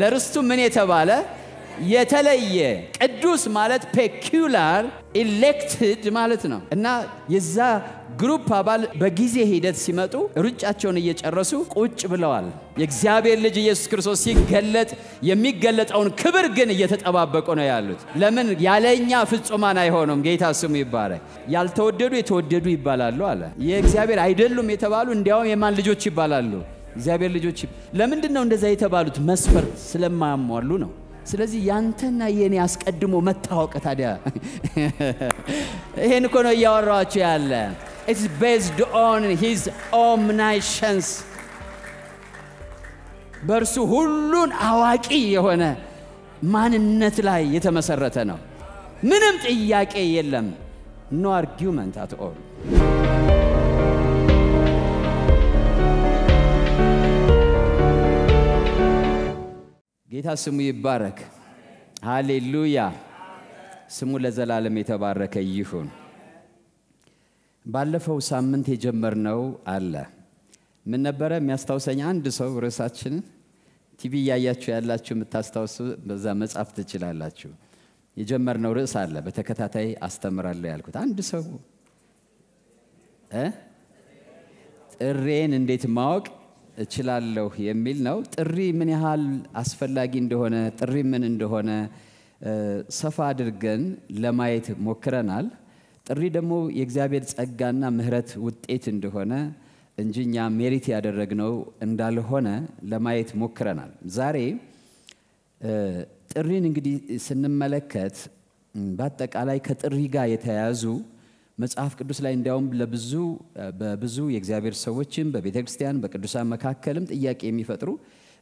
ለርስቱ ምን የተባለ የተለየ ቅዱስ ማለት ፔኪላር ኢሌክትድ ማለት ነው እና የዛ ግሩፕ አባል በጊዜ ሂደት ሲመጡ ሩጫቸውን እየጨረሱ ቁጭ ብለዋል። የእግዚአብሔር ልጅ ኢየሱስ ክርስቶስ ሲገለጥ የሚገለጠውን ክብር ግን እየተጠባበቁ ነው ያሉት። ለምን ያለኛ ፍጹማን አይሆኑም? ጌታ ስሙ ይባረክ። ያልተወደዱ የተወደዱ ይባላሉ አለ። የእግዚአብሔር አይደሉም የተባሉ እንዲያውም የማን ልጆች ይባላሉ? እግዚአብሔር ልጆች ለምንድን ነው እንደዛ የተባሉት? መስፈርት ስለማያሟሉ ነው። ስለዚህ ያንተና የኔ አስቀድሞ መታወቅ ታዲያ ይሄን እኮ ነው እያወራኋችሁ ያለ ኢትስ ቤዝድ ኦን ሂዝ ኦምናይሸንስ በእርሱ ሁሉን አዋቂ የሆነ ማንነት ላይ የተመሰረተ ነው። ምንም ጥያቄ የለም። ኖ አርጊመንት አት ኦል ጌታ ስሙ ይባረክ። ሃሌሉያ። ስሙ ለዘላለም የተባረከ ይሁን። ባለፈው ሳምንት የጀመርነው አለ ምን ነበረ? የሚያስታውሰኝ አንድ ሰው ርዕሳችንን ቲቪ እያያችሁ ያላችሁ የምታስታውሱ በዛ መጻፍ ትችላላችሁ። የጀመርነው ርዕስ አለ በተከታታይ አስተምራለሁ ያልኩት አንድ ሰው ጥሬን እንዴት ማወቅ እችላለሁ የሚል ነው። ጥሪ ምን ያህል አስፈላጊ እንደሆነ ጥሪ ምን እንደሆነ ሰፋ አድርገን ለማየት ሞክረናል። ጥሪ ደግሞ የእግዚአብሔር ጸጋና ምሕረት ውጤት እንደሆነ እንጂ እኛ ሜሪት ያደረግነው እንዳልሆነ ለማየት ሞክረናል። ዛሬ ጥሪን እንግዲህ ስንመለከት በአጠቃላይ ከጥሪ ጋር የተያያዙ መጽሐፍ ቅዱስ ላይ እንዲያውም ለብዙ በብዙ የእግዚአብሔር ሰዎችም በቤተ ክርስቲያን በቅዱሳን መካከልም ጥያቄ የሚፈጥሩ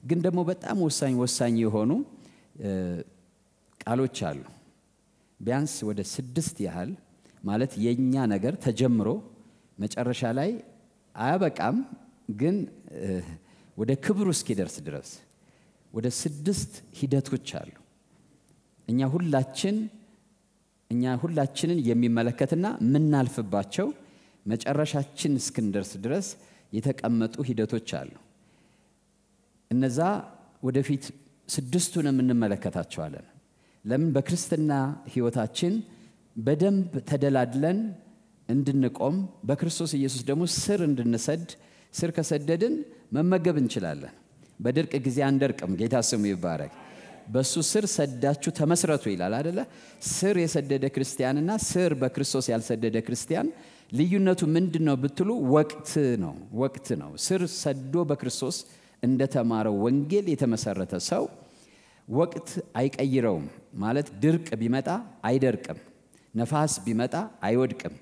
ግን ደግሞ በጣም ወሳኝ ወሳኝ የሆኑ ቃሎች አሉ። ቢያንስ ወደ ስድስት ያህል ማለት የእኛ ነገር ተጀምሮ መጨረሻ ላይ አያበቃም፣ ግን ወደ ክብሩ እስኪደርስ ድረስ ወደ ስድስት ሂደቶች አሉ። እኛ ሁላችን እኛ ሁላችንን የሚመለከትና የምናልፍባቸው መጨረሻችን እስክንደርስ ድረስ የተቀመጡ ሂደቶች አሉ። እነዛ ወደፊት ስድስቱንም እንመለከታቸዋለን። ለምን በክርስትና ህይወታችን በደንብ ተደላድለን እንድንቆም በክርስቶስ ኢየሱስ ደግሞ ስር እንድንሰድ ስር ከሰደድን መመገብ እንችላለን። በድርቅ ጊዜ አንደርቅም። ጌታ ስሙ ይባረክ። በእሱ ስር ሰዳችሁ ተመስረቱ ይላል አደለ ስር የሰደደ ክርስቲያንና ስር በክርስቶስ ያልሰደደ ክርስቲያን ልዩነቱ ምንድን ነው ብትሉ ወቅት ነው ወቅት ነው ስር ሰዶ በክርስቶስ እንደተማረው ወንጌል የተመሰረተ ሰው ወቅት አይቀይረውም ማለት ድርቅ ቢመጣ አይደርቅም ነፋስ ቢመጣ አይወድቅም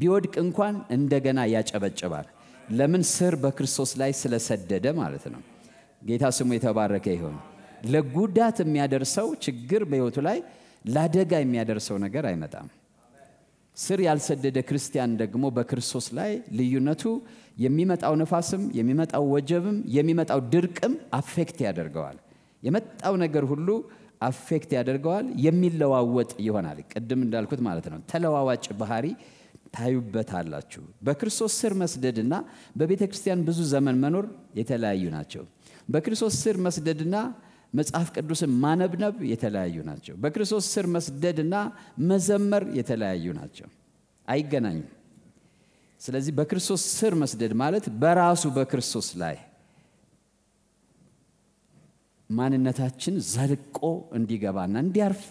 ቢወድቅ እንኳን እንደገና ያጨበጭባል ለምን ስር በክርስቶስ ላይ ስለሰደደ ማለት ነው ጌታ ስሙ የተባረከ ይሆን ለጉዳት የሚያደርሰው ችግር በህይወቱ ላይ ለአደጋ የሚያደርሰው ነገር አይመጣም ስር ያልሰደደ ክርስቲያን ደግሞ በክርስቶስ ላይ ልዩነቱ የሚመጣው ንፋስም የሚመጣው ወጀብም የሚመጣው ድርቅም አፌክት ያደርገዋል የመጣው ነገር ሁሉ አፌክት ያደርገዋል የሚለዋወጥ ይሆናል ቅድም እንዳልኩት ማለት ነው ተለዋዋጭ ባህሪ ታዩበታላችሁ በክርስቶስ ስር መስደድና በቤተ ክርስቲያን ብዙ ዘመን መኖር የተለያዩ ናቸው በክርስቶስ ስር መስደድና መጽሐፍ ቅዱስን ማነብነብ የተለያዩ ናቸው። በክርስቶስ ስር መስደድና መዘመር የተለያዩ ናቸው፣ አይገናኙም። ስለዚህ በክርስቶስ ስር መስደድ ማለት በራሱ በክርስቶስ ላይ ማንነታችን ዘልቆ እንዲገባና እንዲያርፍ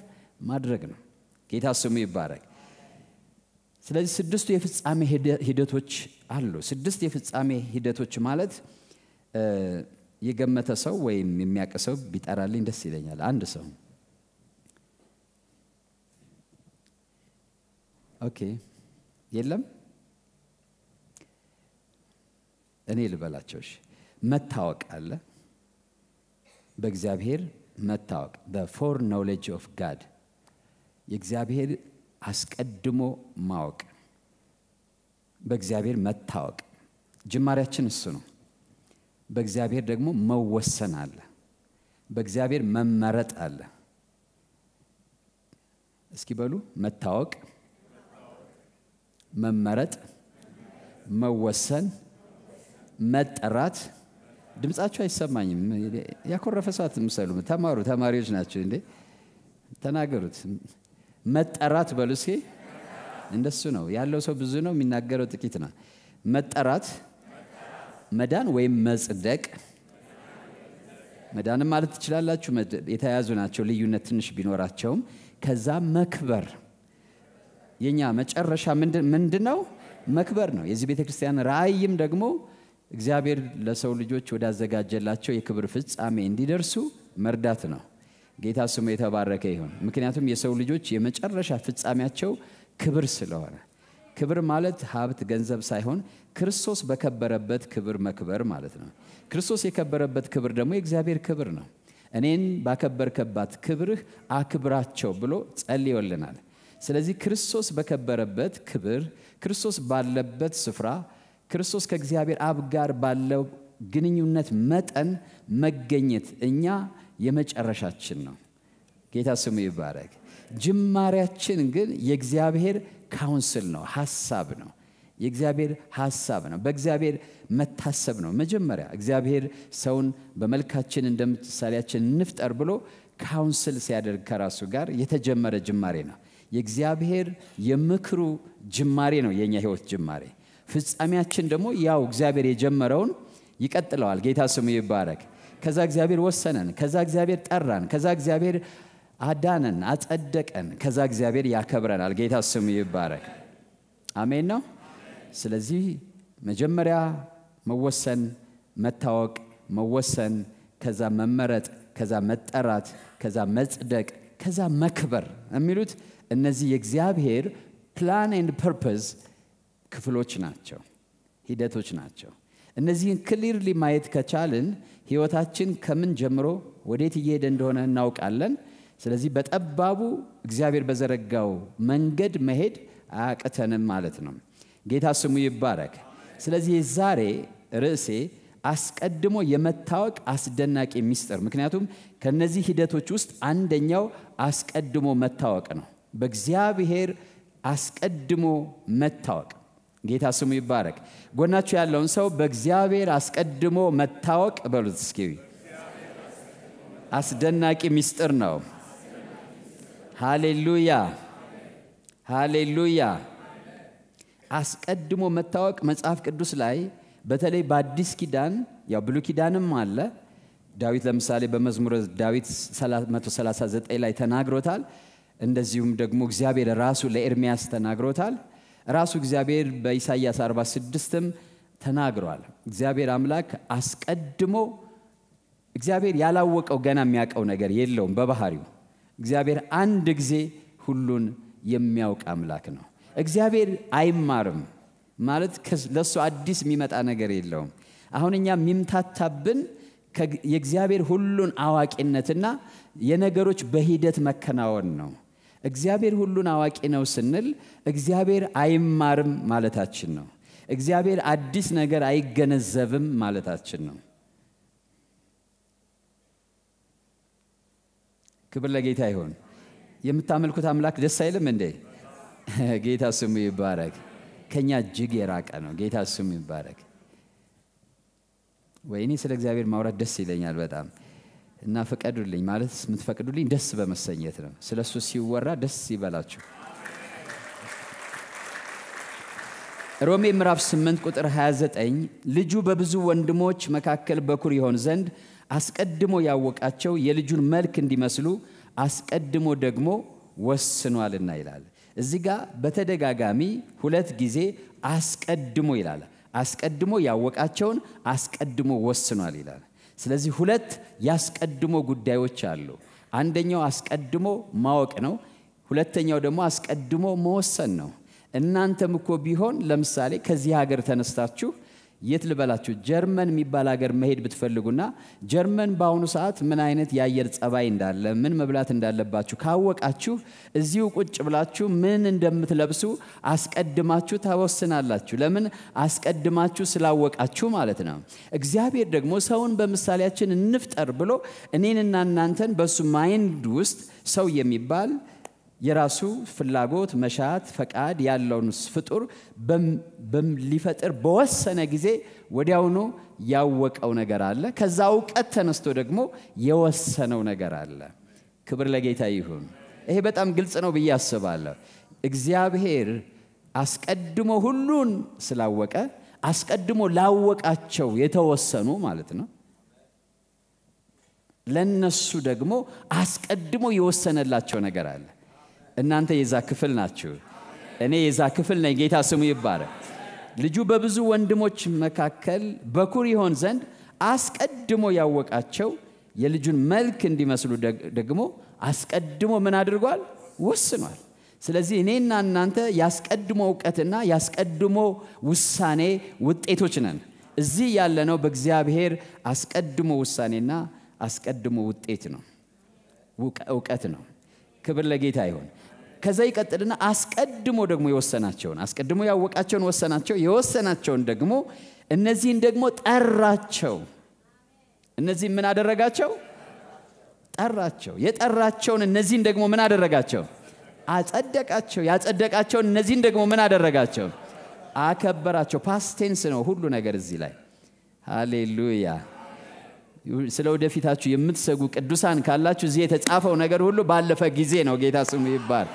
ማድረግ ነው። ጌታ ስሙ ይባረግ ስለዚህ ስድስቱ የፍጻሜ ሂደቶች አሉ። ስድስት የፍጻሜ ሂደቶች ማለት የገመተ ሰው ወይም የሚያውቅ ሰው ቢጠራልኝ ደስ ይለኛል። አንድ ሰው ኦኬ፣ የለም እኔ ልበላቸው። መታወቅ አለ በእግዚአብሔር መታወቅ በፎር ኖውሌጅ ኦፍ ጋድ የእግዚአብሔር አስቀድሞ ማወቅ በእግዚአብሔር መታወቅ ጅማሬያችን እሱ ነው። በእግዚአብሔር ደግሞ መወሰን አለ። በእግዚአብሔር መመረጥ አለ። እስኪ በሉ መታወቅ፣ መመረጥ፣ መወሰን፣ መጠራት። ድምፃችሁ አይሰማኝም። ያኮረፈ ሰው ምሰሉ ተማሩ፣ ተማሪዎች ናቸው እንዴ? ተናገሩት። መጠራት በሉ እስኪ። እንደሱ ነው ያለው ሰው ብዙ ነው፣ የሚናገረው ጥቂት ነው። መጠራት መዳን ወይም መጽደቅ መዳንም ማለት ትችላላችሁ የተያያዙ ናቸው ልዩነት ትንሽ ቢኖራቸውም ከዛ መክበር የኛ መጨረሻ ምንድነው? ነው መክበር ነው የዚህ ቤተ ክርስቲያን ራእይም ደግሞ እግዚአብሔር ለሰው ልጆች ወዳዘጋጀላቸው የክብር ፍጻሜ እንዲደርሱ መርዳት ነው ጌታ ስሙ የተባረከ ይሁን ምክንያቱም የሰው ልጆች የመጨረሻ ፍጻሜያቸው ክብር ስለሆነ ክብር ማለት ሀብት፣ ገንዘብ ሳይሆን ክርስቶስ በከበረበት ክብር መክበር ማለት ነው። ክርስቶስ የከበረበት ክብር ደግሞ የእግዚአብሔር ክብር ነው። እኔን ባከበርከባት ክብርህ አክብራቸው ብሎ ጸልዮልናል። ስለዚህ ክርስቶስ በከበረበት ክብር፣ ክርስቶስ ባለበት ስፍራ፣ ክርስቶስ ከእግዚአብሔር አብ ጋር ባለው ግንኙነት መጠን መገኘት እኛ የመጨረሻችን ነው። ጌታ ስሙ ይባረክ። ጅማሪያችን ግን የእግዚአብሔር ካውንስል ነው፣ ሀሳብ ነው። የእግዚአብሔር ሀሳብ ነው። በእግዚአብሔር መታሰብ ነው። መጀመሪያ እግዚአብሔር ሰውን በመልካችን እንደ ምሳሌያችን እንፍጠር ብሎ ካውንስል ሲያደርግ ከራሱ ጋር የተጀመረ ጅማሬ ነው። የእግዚአብሔር የምክሩ ጅማሬ ነው የእኛ ህይወት ጅማሬ። ፍጻሜያችን ደግሞ ያው እግዚአብሔር የጀመረውን ይቀጥለዋል። ጌታ ስሙ ይባረክ። ከዛ እግዚአብሔር ወሰነን፣ ከዛ እግዚአብሔር ጠራን፣ ከዛ እግዚአብሔር አዳነን፣ አጸደቀን። ከዛ እግዚአብሔር ያከብረናል። ጌታ ስሙ ይባረክ። አሜን ነው። ስለዚህ መጀመሪያ መወሰን፣ መታወቅ፣ መወሰን፣ ከዛ መመረጥ፣ ከዛ መጠራት፣ ከዛ መጽደቅ፣ ከዛ መክበር የሚሉት እነዚህ የእግዚአብሔር ፕላን ኤንድ ፐርፐዝ ክፍሎች ናቸው፣ ሂደቶች ናቸው። እነዚህን ክሊርሊ ማየት ከቻልን ህይወታችን ከምን ጀምሮ ወዴት እየሄደ እንደሆነ እናውቃለን። ስለዚህ በጠባቡ እግዚአብሔር በዘረጋው መንገድ መሄድ አያቅተንም ማለት ነው። ጌታ ስሙ ይባረክ። ስለዚህ ዛሬ ርዕሴ አስቀድሞ የመታወቅ አስደናቂ ሚስጥር። ምክንያቱም ከነዚህ ሂደቶች ውስጥ አንደኛው አስቀድሞ መታወቅ ነው። በእግዚአብሔር አስቀድሞ መታወቅ። ጌታ ስሙ ይባረክ። ጎናችሁ ያለውን ሰው በእግዚአብሔር አስቀድሞ መታወቅ በሉት እስኪ። አስደናቂ ሚስጥር ነው። ሃሌሉያ ሃሌሉያ። አስቀድሞ መታወቅ መጽሐፍ ቅዱስ ላይ በተለይ በአዲስ ኪዳን ያው ብሉ ኪዳንም አለ። ዳዊት ለምሳሌ በመዝሙረ ዳዊት 139 ላይ ተናግሮታል። እንደዚሁም ደግሞ እግዚአብሔር ራሱ ለኤርሚያስ ተናግሮታል። ራሱ እግዚአብሔር በኢሳይያስ 46ም ተናግሯል። እግዚአብሔር አምላክ አስቀድሞ እግዚአብሔር ያላወቀው ገና የሚያውቀው ነገር የለውም በባህሪው እግዚአብሔር አንድ ጊዜ ሁሉን የሚያውቅ አምላክ ነው። እግዚአብሔር አይማርም ማለት ለእሱ አዲስ የሚመጣ ነገር የለውም። አሁን እኛ የሚምታታብን የእግዚአብሔር ሁሉን አዋቂነትና የነገሮች በሂደት መከናወን ነው። እግዚአብሔር ሁሉን አዋቂ ነው ስንል እግዚአብሔር አይማርም ማለታችን ነው። እግዚአብሔር አዲስ ነገር አይገነዘብም ማለታችን ነው። ክብር ለጌታ ይሁን። የምታመልኩት አምላክ ደስ አይልም እንዴ? ጌታ ስሙ ይባረክ። ከኛ እጅግ የራቀ ነው። ጌታ ስሙ ይባረክ። እኔ ስለ እግዚአብሔር ማውራት ደስ ይለኛል በጣም እና ፍቀዱልኝ ማለት የምትፈቅዱልኝ ደስ በመሰኘት ነው። ስለ እሱ ሲወራ ደስ ይበላችሁ። ሮሜ ምዕራፍ 8 ቁጥር 29 ልጁ በብዙ ወንድሞች መካከል በኩር ይሆን ዘንድ አስቀድሞ ያወቃቸው የልጁን መልክ እንዲመስሉ አስቀድሞ ደግሞ ወስኗልና ይላል። እዚህ ጋ በተደጋጋሚ ሁለት ጊዜ አስቀድሞ ይላል። አስቀድሞ ያወቃቸውን አስቀድሞ ወስኗል ይላል። ስለዚህ ሁለት ያስቀድሞ ጉዳዮች አሉ። አንደኛው አስቀድሞ ማወቅ ነው። ሁለተኛው ደግሞ አስቀድሞ መወሰን ነው። እናንተም እኮ ቢሆን ለምሳሌ ከዚህ ሀገር ተነስታችሁ የት ልበላችሁ ጀርመን የሚባል ሀገር መሄድ ብትፈልጉና ጀርመን በአሁኑ ሰዓት ምን አይነት የአየር ጸባይ እንዳለ ምን መብላት እንዳለባችሁ ካወቃችሁ እዚሁ ቁጭ ብላችሁ ምን እንደምትለብሱ አስቀድማችሁ ታወስናላችሁ ለምን አስቀድማችሁ ስላወቃችሁ ማለት ነው እግዚአብሔር ደግሞ ሰውን በምሳሌያችን እንፍጠር ብሎ እኔንና እናንተን በእሱ ማይንድ ውስጥ ሰው የሚባል የራሱ ፍላጎት፣ መሻት፣ ፈቃድ ያለውን ፍጡር ሊፈጥር በወሰነ ጊዜ ወዲያውኑ ያወቀው ነገር አለ። ከዛ እውቀት ተነስቶ ደግሞ የወሰነው ነገር አለ። ክብር ለጌታ ይሁን። ይሄ በጣም ግልጽ ነው ብዬ አስባለሁ። እግዚአብሔር አስቀድሞ ሁሉን ስላወቀ አስቀድሞ ላወቃቸው የተወሰኑ ማለት ነው ለነሱ ደግሞ አስቀድሞ የወሰነላቸው ነገር አለ። እናንተ የዛ ክፍል ናችሁ። እኔ የዛ ክፍል ነኝ። ጌታ ስሙ ይባረ ልጁ በብዙ ወንድሞች መካከል በኩር ይሆን ዘንድ አስቀድሞ ያወቃቸው የልጁን መልክ እንዲመስሉ ደግሞ አስቀድሞ ምን አድርጓል? ወስኗል። ስለዚህ እኔና እናንተ ያስቀድሞ እውቀትና ያስቀድሞ ውሳኔ ውጤቶች ነን። እዚህ ያለነው በእግዚአብሔር አስቀድሞ ውሳኔና አስቀድሞ ውጤት ነው፣ እውቀት ነው። ክብር ለጌታ ይሆን ከዛ ይቀጥልና አስቀድሞ ደግሞ የወሰናቸውን አስቀድሞ ያወቃቸውን ወሰናቸው የወሰናቸውን ደግሞ እነዚህን ደግሞ ጠራቸው እነዚህ ምን አደረጋቸው ጠራቸው የጠራቸውን እነዚህን ደግሞ ምን አደረጋቸው አጸደቃቸው ያጸደቃቸውን እነዚህን ደግሞ ምን አደረጋቸው አከበራቸው ፓስቴንስ ነው ሁሉ ነገር እዚህ ላይ ሃሌሉያ ስለ ወደፊታችሁ የምትሰጉ ቅዱሳን ካላችሁ እዚህ የተጻፈው ነገር ሁሉ ባለፈ ጊዜ ነው። ጌታ ስሙ ይባል።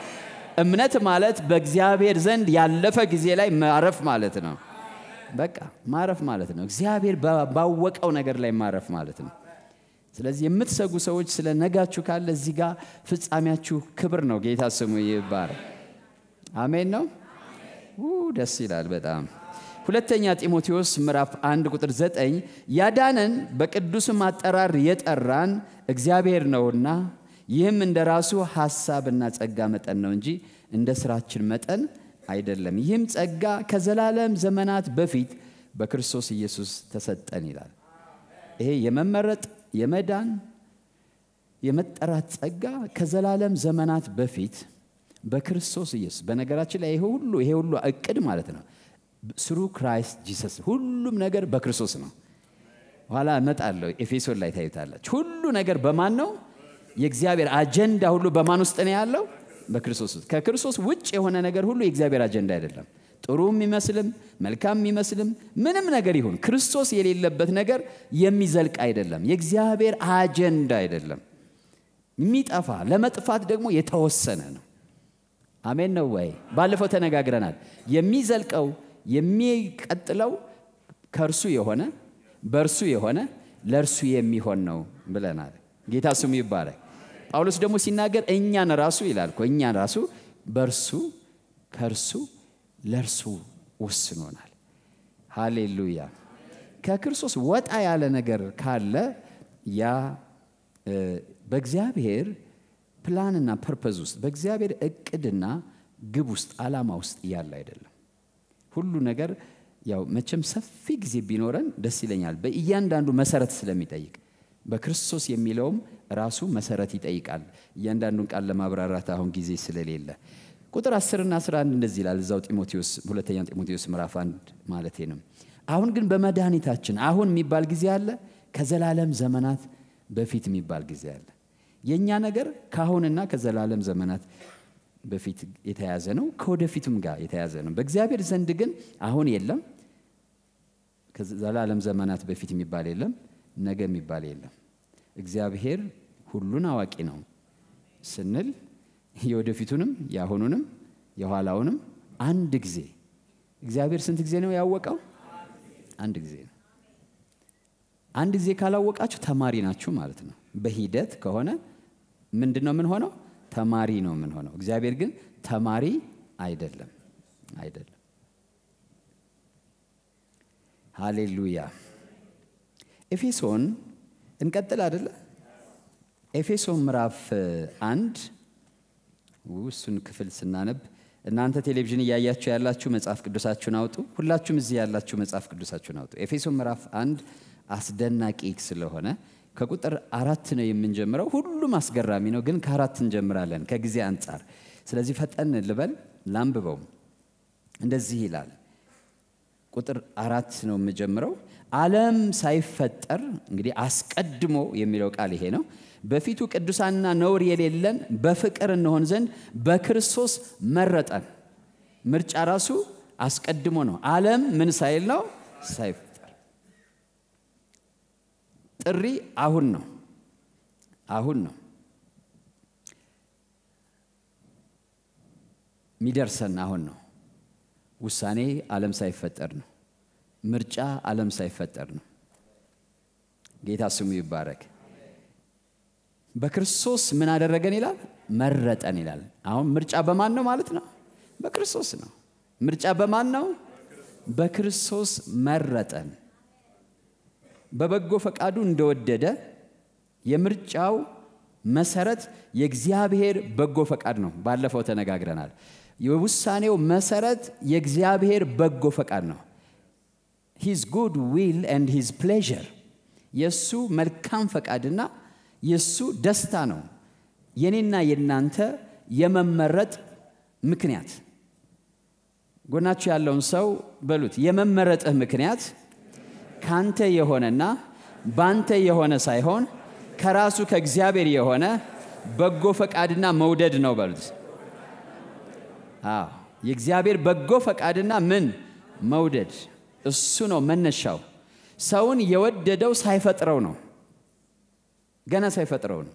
እምነት ማለት በእግዚአብሔር ዘንድ ያለፈ ጊዜ ላይ ማረፍ ማለት ነው። በቃ ማረፍ ማለት ነው። እግዚአብሔር ባወቀው ነገር ላይ ማረፍ ማለት ነው። ስለዚህ የምትሰጉ ሰዎች ስለ ነጋችሁ ካለ እዚህ ጋር ፍጻሜያችሁ ክብር ነው። ጌታ ስሙ ይባል አሜን ነው። ደስ ይላል በጣም ሁለተኛ ጢሞቴዎስ ምዕራፍ 1 ቁጥር 9 ያዳነን በቅዱስም አጠራር የጠራን እግዚአብሔር ነውና ይህም እንደ ራሱ ሐሳብና ጸጋ መጠን ነው እንጂ እንደ ስራችን መጠን አይደለም። ይህም ጸጋ ከዘላለም ዘመናት በፊት በክርስቶስ ኢየሱስ ተሰጠን ይላል። ይሄ የመመረጥ የመዳን የመጠራት ጸጋ ከዘላለም ዘመናት በፊት በክርስቶስ ኢየሱስ። በነገራችን ላይ ይሄ ሁሉ ይሄ ሁሉ እቅድ ማለት ነው ስሩ ክራይስት ጂሰስ ሁሉም ነገር በክርስቶስ ነው ኋላ እመጣለሁ ኤፌሶን ላይ ታዩታላችሁ ሁሉ ነገር በማን ነው የእግዚአብሔር አጀንዳ ሁሉ በማን ውስጥ ነው ያለው በክርስቶስ ውስጥ ከክርስቶስ ውጭ የሆነ ነገር ሁሉ የእግዚአብሔር አጀንዳ አይደለም ጥሩ የሚመስልም መልካም የሚመስልም ምንም ነገር ይሁን ክርስቶስ የሌለበት ነገር የሚዘልቅ አይደለም የእግዚአብሔር አጀንዳ አይደለም የሚጠፋ ለመጥፋት ደግሞ የተወሰነ ነው አሜን ነው ወይ ባለፈው ተነጋግረናል የሚዘልቀው የሚቀጥለው ከእርሱ የሆነ በእርሱ የሆነ ለእርሱ የሚሆን ነው ብለናል። ጌታ ስሙ ይባላል ጳውሎስ ደግሞ ሲናገር እኛን ራሱ ይላል እኛን ራሱ በእርሱ ከእርሱ ለእርሱ ወስኖናል። ሃሌሉያ። ከክርስቶስ ወጣ ያለ ነገር ካለ ያ በእግዚአብሔር ፕላንና ፐርፐዝ ውስጥ በእግዚአብሔር እቅድና ግብ ውስጥ አላማ ውስጥ ያለ አይደለም። ሁሉ ነገር ያው መቼም ሰፊ ጊዜ ቢኖረን ደስ ይለኛል። በእያንዳንዱ መሰረት ስለሚጠይቅ በክርስቶስ የሚለውም ራሱ መሰረት ይጠይቃል። እያንዳንዱን ቃል ለማብራራት አሁን ጊዜ ስለሌለ ቁጥር 10 እና 11 እንደዚህ ይላል። እዛው ጢሞቴዎስ ሁለተኛ ጢሞቴዎስ ምዕራፍ 1 ማለቴ ነው። አሁን ግን በመድኃኒታችን አሁን የሚባል ጊዜ አለ፣ ከዘላለም ዘመናት በፊት የሚባል ጊዜ አለ። የእኛ ነገር ከአሁንና ከዘላለም ዘመናት በፊት የተያዘ ነው፣ ከወደፊቱም ጋር የተያዘ ነው። በእግዚአብሔር ዘንድ ግን አሁን የለም፣ ከዘላለም ዘመናት በፊት የሚባል የለም፣ ነገ የሚባል የለም። እግዚአብሔር ሁሉን አዋቂ ነው ስንል የወደፊቱንም የአሁኑንም የኋላውንም አንድ ጊዜ እግዚአብሔር ስንት ጊዜ ነው ያወቀው? አንድ ጊዜ ነው። አንድ ጊዜ ካላወቃችሁ ተማሪ ናችሁ ማለት ነው። በሂደት ከሆነ ምንድን ነው ምን ሆነው ተማሪ ነው የምንሆነው። እግዚአብሔር ግን ተማሪ አይደለም አይደለም። ሃሌሉያ። ኤፌሶን እንቀጥል አደለ? ኤፌሶን ምዕራፍ አንድ እሱን ክፍል ስናነብ እናንተ ቴሌቪዥን እያያችሁ ያላችሁ መጽሐፍ ቅዱሳችሁን አውጡ። ሁላችሁም እዚህ ያላችሁ መጽሐፍ ቅዱሳችሁን አውጡ። ኤፌሶን ምዕራፍ አንድ አስደናቂ ስለሆነ ከቁጥር አራት ነው የምንጀምረው። ሁሉም አስገራሚ ነው፣ ግን ከአራት እንጀምራለን ከጊዜ አንጻር። ስለዚህ ፈጠን ልበል፣ ላንብበው። እንደዚህ ይላል። ቁጥር አራት ነው የምጀምረው። ዓለም ሳይፈጠር እንግዲህ አስቀድሞ የሚለው ቃል ይሄ ነው። በፊቱ ቅዱሳንና ነውር የሌለን በፍቅር እንሆን ዘንድ በክርስቶስ መረጠን። ምርጫ ራሱ አስቀድሞ ነው። ዓለም ምን ሳይል ነው ሳይፈ ጥሪ አሁን ነው፣ አሁን ነው ሚደርሰን አሁን ነው። ውሳኔ ዓለም ሳይፈጠር ነው። ምርጫ ዓለም ሳይፈጠር ነው። ጌታ ስሙ ይባረክ። በክርስቶስ ምን አደረገን ይላል? መረጠን ይላል። አሁን ምርጫ በማን ነው ማለት ነው? በክርስቶስ ነው። ምርጫ በማን ነው? በክርስቶስ መረጠን። በበጎ ፈቃዱ እንደወደደ የምርጫው መሰረት የእግዚአብሔር በጎ ፈቃድ ነው። ባለፈው ተነጋግረናል። የውሳኔው መሰረት የእግዚአብሔር በጎ ፈቃድ ነው። ሂዝ ጉድ ዊል ንድ ሂዝ ፕሌር የእሱ መልካም ፈቃድና የእሱ ደስታ ነው የኔና የእናንተ የመመረጥ ምክንያት። ጎናችሁ ያለውን ሰው በሉት የመመረጥህ ምክንያት ካንተ የሆነና ባንተ የሆነ ሳይሆን ከራሱ ከእግዚአብሔር የሆነ በጎ ፈቃድና መውደድ ነው በሉት። የእግዚአብሔር በጎ ፈቃድና ምን መውደድ እሱ ነው መነሻው። ሰውን የወደደው ሳይፈጥረው ነው፣ ገና ሳይፈጥረው ነው።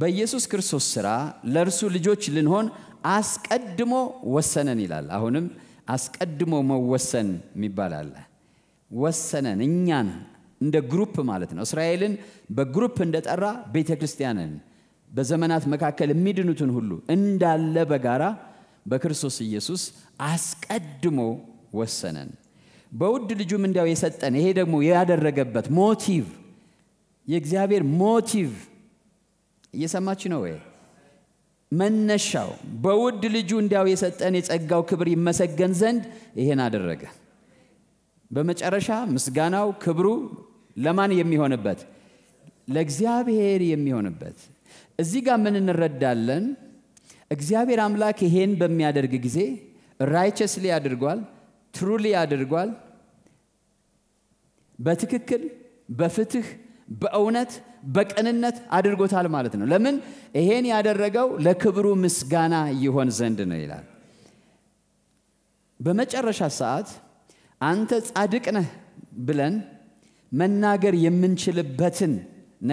በኢየሱስ ክርስቶስ ሥራ ለእርሱ ልጆች ልንሆን አስቀድሞ ወሰነን ይላል። አሁንም አስቀድሞ መወሰን የሚባል አለ። ወሰነን እኛን እንደ ግሩፕ ማለት ነው። እስራኤልን በግሩፕ እንደጠራ ቤተ ክርስቲያንን በዘመናት መካከል የሚድኑትን ሁሉ እንዳለ በጋራ በክርስቶስ ኢየሱስ አስቀድሞ ወሰነን። በውድ ልጁም እንዲያው የሰጠን ይሄ ደግሞ ያደረገበት ሞቲቭ የእግዚአብሔር ሞቲቭ እየሰማች ነው ወይ? መነሻው በውድ ልጁ እንዲያው የሰጠን የጸጋው ክብር ይመሰገን ዘንድ ይሄን አደረገ። በመጨረሻ ምስጋናው ክብሩ ለማን የሚሆንበት? ለእግዚአብሔር የሚሆንበት። እዚህ ጋር ምን እንረዳለን? እግዚአብሔር አምላክ ይሄን በሚያደርግ ጊዜ ራይቸስሊ አድርጓል፣ ትሩሊ አድርጓል። በትክክል በፍትህ በእውነት በቅንነት አድርጎታል ማለት ነው። ለምን ይሄን ያደረገው ለክብሩ ምስጋና ይሆን ዘንድ ነው ይላል። በመጨረሻ ሰዓት አንተ ጻድቅ ነህ ብለን መናገር የምንችልበትን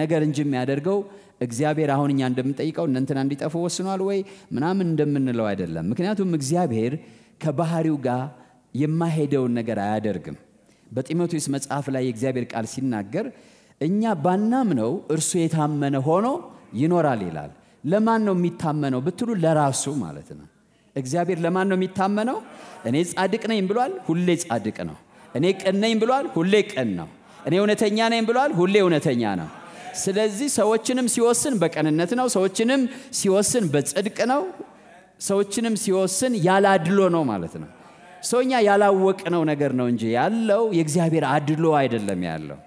ነገር እንጂ የሚያደርገው እግዚአብሔር አሁን እኛ እንደምንጠይቀው እነንትና እንዲጠፉ ወስኗል ወይ ምናምን እንደምንለው አይደለም። ምክንያቱም እግዚአብሔር ከባህሪው ጋር የማሄደውን ነገር አያደርግም። በጢሞቴዎስ መጽሐፍ ላይ የእግዚአብሔር ቃል ሲናገር እኛ ባናምነው እርሱ የታመነ ሆኖ ይኖራል ይላል። ለማን ነው የሚታመነው ብትሉ ለራሱ ማለት ነው። እግዚአብሔር ለማን ነው የሚታመነው? እኔ ጻድቅ ነኝ ብሏል፣ ሁሌ ጻድቅ ነው። እኔ ቅን ነኝ ብሏል፣ ሁሌ ቅን ነው። እኔ እውነተኛ ነኝ ብሏል፣ ሁሌ እውነተኛ ነው። ስለዚህ ሰዎችንም ሲወስን በቀንነት ነው፣ ሰዎችንም ሲወስን በጽድቅ ነው፣ ሰዎችንም ሲወስን ያላድሎ ነው ማለት ነው። ሰውኛ ያላወቅነው ነገር ነው እንጂ ያለው የእግዚአብሔር አድሎ አይደለም ያለው።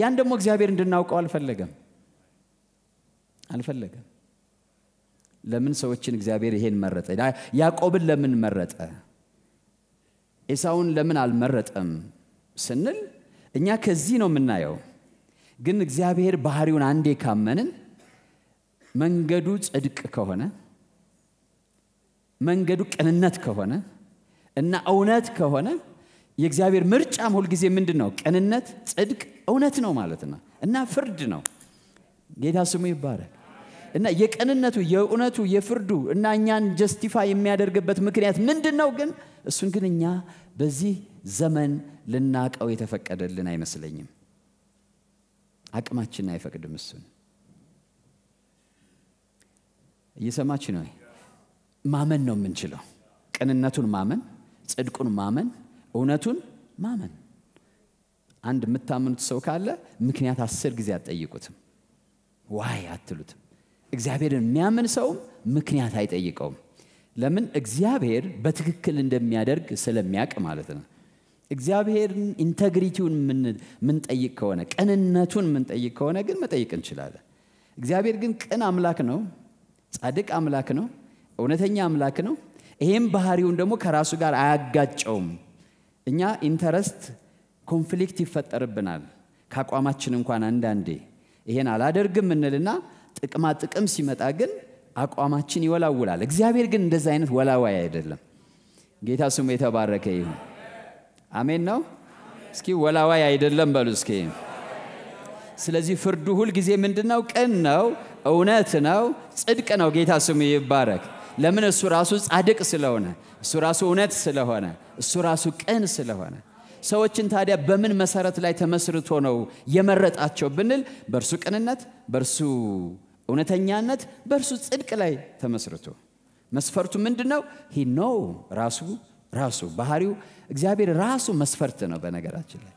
ያን ደግሞ እግዚአብሔር እንድናውቀው አልፈለገም አልፈለገም ለምን ሰዎችን እግዚአብሔር ይሄን መረጠ ያዕቆብን ለምን መረጠ ኤሳውን ለምን አልመረጠም ስንል እኛ ከዚህ ነው የምናየው ግን እግዚአብሔር ባህሪውን አንዴ ካመንን መንገዱ ጽድቅ ከሆነ መንገዱ ቅንነት ከሆነ እና እውነት ከሆነ የእግዚአብሔር ምርጫም ሁልጊዜ ምንድን ነው ቅንነት ጽድቅ እውነት ነው ማለት ነው እና ፍርድ ነው ጌታ ስሙ ይባላል እና የቀንነቱ የእውነቱ የፍርዱ እና እኛን ጀስቲፋይ የሚያደርግበት ምክንያት ምንድን ነው ግን እሱን ግን እኛ በዚህ ዘመን ልናቀው የተፈቀደልን አይመስለኝም አቅማችን አይፈቅድም እሱን እየሰማች ነው ማመን ነው የምንችለው ቅንነቱን ማመን ጽድቁን ማመን እውነቱን ማመን አንድ የምታምኑት ሰው ካለ ምክንያት አስር ጊዜ አትጠይቁትም ዋይ አትሉትም እግዚአብሔርን የሚያምን ሰውም ምክንያት አይጠይቀውም ለምን እግዚአብሔር በትክክል እንደሚያደርግ ስለሚያውቅ ማለት ነው እግዚአብሔርን ኢንተግሪቲውን ምንጠይቅ ከሆነ ቅንነቱን ምንጠይቅ ከሆነ ግን መጠይቅ እንችላለን እግዚአብሔር ግን ቅን አምላክ ነው ጻድቅ አምላክ ነው እውነተኛ አምላክ ነው ይሄም ባህሪውን ደግሞ ከራሱ ጋር አያጋጨውም እኛ ኢንተረስት ኮንፍሊክት ይፈጠርብናል። ከአቋማችን እንኳን አንዳንዴ ይሄን አላደርግም እንልና ጥቅማ ጥቅም ሲመጣ ግን አቋማችን ይወላውላል። እግዚአብሔር ግን እንደዚህ አይነት ወላዋይ አይደለም። ጌታ ስሙ የተባረከ ይሁን። አሜን ነው። እስኪ ወላዋይ አይደለም በሉ እስኪ። ስለዚህ ፍርዱ ሁል ጊዜ ምንድን ነው? ቅን ነው፣ እውነት ነው፣ ጽድቅ ነው። ጌታ ስሙ ይባረክ። ለምን? እሱ ራሱ ጻድቅ ስለሆነ፣ እሱ ራሱ እውነት ስለሆነ፣ እሱ ራሱ ቅን ስለሆነ ሰዎችን ታዲያ በምን መሰረት ላይ ተመስርቶ ነው የመረጣቸው ብንል በእርሱ ቅንነት፣ በእርሱ እውነተኛነት፣ በእርሱ ጽድቅ ላይ ተመስርቶ። መስፈርቱ ምንድን ነው? ሂ ነው ራሱ ራሱ ባህሪው እግዚአብሔር ራሱ መስፈርት ነው። በነገራችን ላይ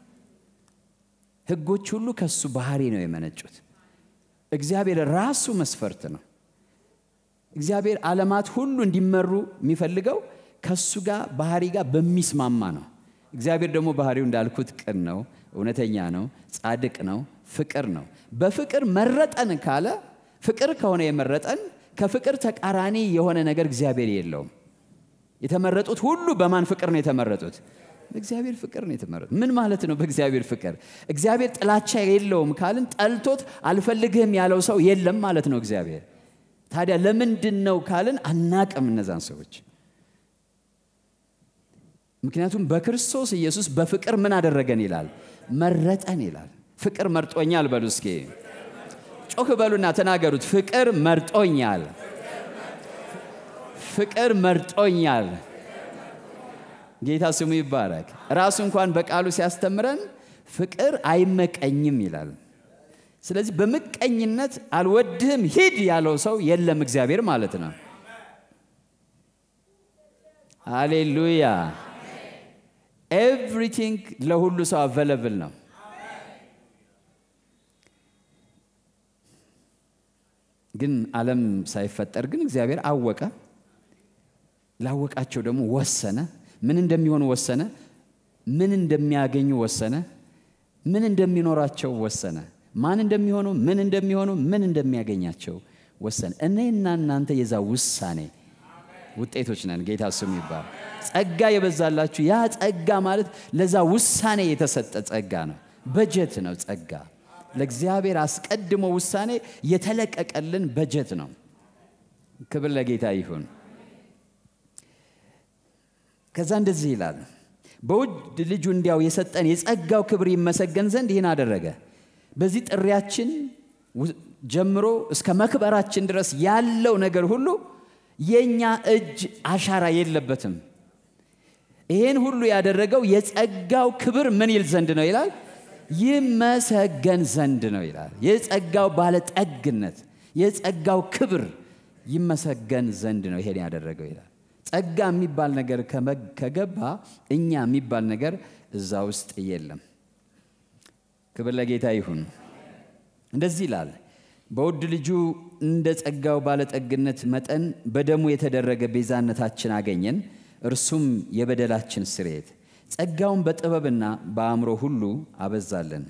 ህጎች ሁሉ ከሱ ባህሪ ነው የመነጩት። እግዚአብሔር ራሱ መስፈርት ነው። እግዚአብሔር አለማት ሁሉ እንዲመሩ የሚፈልገው ከእሱ ጋር ባህሪ ጋር በሚስማማ ነው። እግዚአብሔር ደግሞ ባህሪው እንዳልኩት ቅን ነው፣ እውነተኛ ነው፣ ጻድቅ ነው፣ ፍቅር ነው። በፍቅር መረጠን ካለ ፍቅር ከሆነ የመረጠን ከፍቅር ተቃራኒ የሆነ ነገር እግዚአብሔር የለውም። የተመረጡት ሁሉ በማን ፍቅር ነው የተመረጡት? በእግዚአብሔር ፍቅር ነው የተመረጡት። ምን ማለት ነው በእግዚአብሔር ፍቅር? እግዚአብሔር ጥላቻ የለውም ካልን ጠልቶት አልፈልግህም ያለው ሰው የለም ማለት ነው እግዚአብሔር። ታዲያ ለምንድን ነው ካልን አናቅም እነዛን ሰዎች ምክንያቱም በክርስቶስ ኢየሱስ በፍቅር ምን አደረገን ይላል፣ መረጠን ይላል። ፍቅር መርጦኛል በሉ እስኪ፣ ጮክ በሉና ተናገሩት። ፍቅር መርጦኛል፣ ፍቅር መርጦኛል። ጌታ ስሙ ይባረክ። ራሱ እንኳን በቃሉ ሲያስተምረን ፍቅር አይመቀኝም ይላል። ስለዚህ በምቀኝነት አልወድህም ሂድ ያለው ሰው የለም እግዚአብሔር ማለት ነው። አሌሉያ ኤቭሪቲንግ ለሁሉ ሰው አቬለብል ነው። ግን ዓለም ሳይፈጠር ግን እግዚአብሔር አወቀ። ላወቃቸው ደግሞ ወሰነ። ምን እንደሚሆን ወሰነ። ምን እንደሚያገኙ ወሰነ። ምን እንደሚኖራቸው ወሰነ። ማን እንደሚሆኑ፣ ምን እንደሚሆኑ፣ ምን እንደሚያገኛቸው ወሰነ። እኔና እናንተ የዛ ውሳኔ ውጤቶች ነን። ጌታ ስም ይባል። ጸጋ የበዛላችሁ ያ ጸጋ ማለት ለዛ ውሳኔ የተሰጠ ጸጋ ነው። በጀት ነው ጸጋ። ለእግዚአብሔር አስቀድሞ ውሳኔ የተለቀቀልን በጀት ነው። ክብር ለጌታ ይሁን። ከዛ እንደዚህ ይላል፣ በውድ ልጁ እንዲያው የሰጠን የጸጋው ክብር ይመሰገን ዘንድ ይህን አደረገ። በዚህ ጥሪያችን ጀምሮ እስከ መክበራችን ድረስ ያለው ነገር ሁሉ የእኛ እጅ አሻራ የለበትም። ይህን ሁሉ ያደረገው የጸጋው ክብር ምን ይል ዘንድ ነው ይላል? ይመሰገን ዘንድ ነው ይላል። የጸጋው ባለጠግነት፣ የጸጋው ክብር ይመሰገን ዘንድ ነው ይሄን ያደረገው ይላል። ጸጋ የሚባል ነገር ከገባ እኛ የሚባል ነገር እዛ ውስጥ የለም። ክብር ለጌታ ይሁን። እንደዚህ ይላል በውድ ልጁ እንደ ጸጋው ባለጠግነት መጠን በደሙ የተደረገ ቤዛነታችን አገኘን፣ እርሱም የበደላችን ስርየት። ጸጋውን በጥበብና በአእምሮ ሁሉ አበዛለን።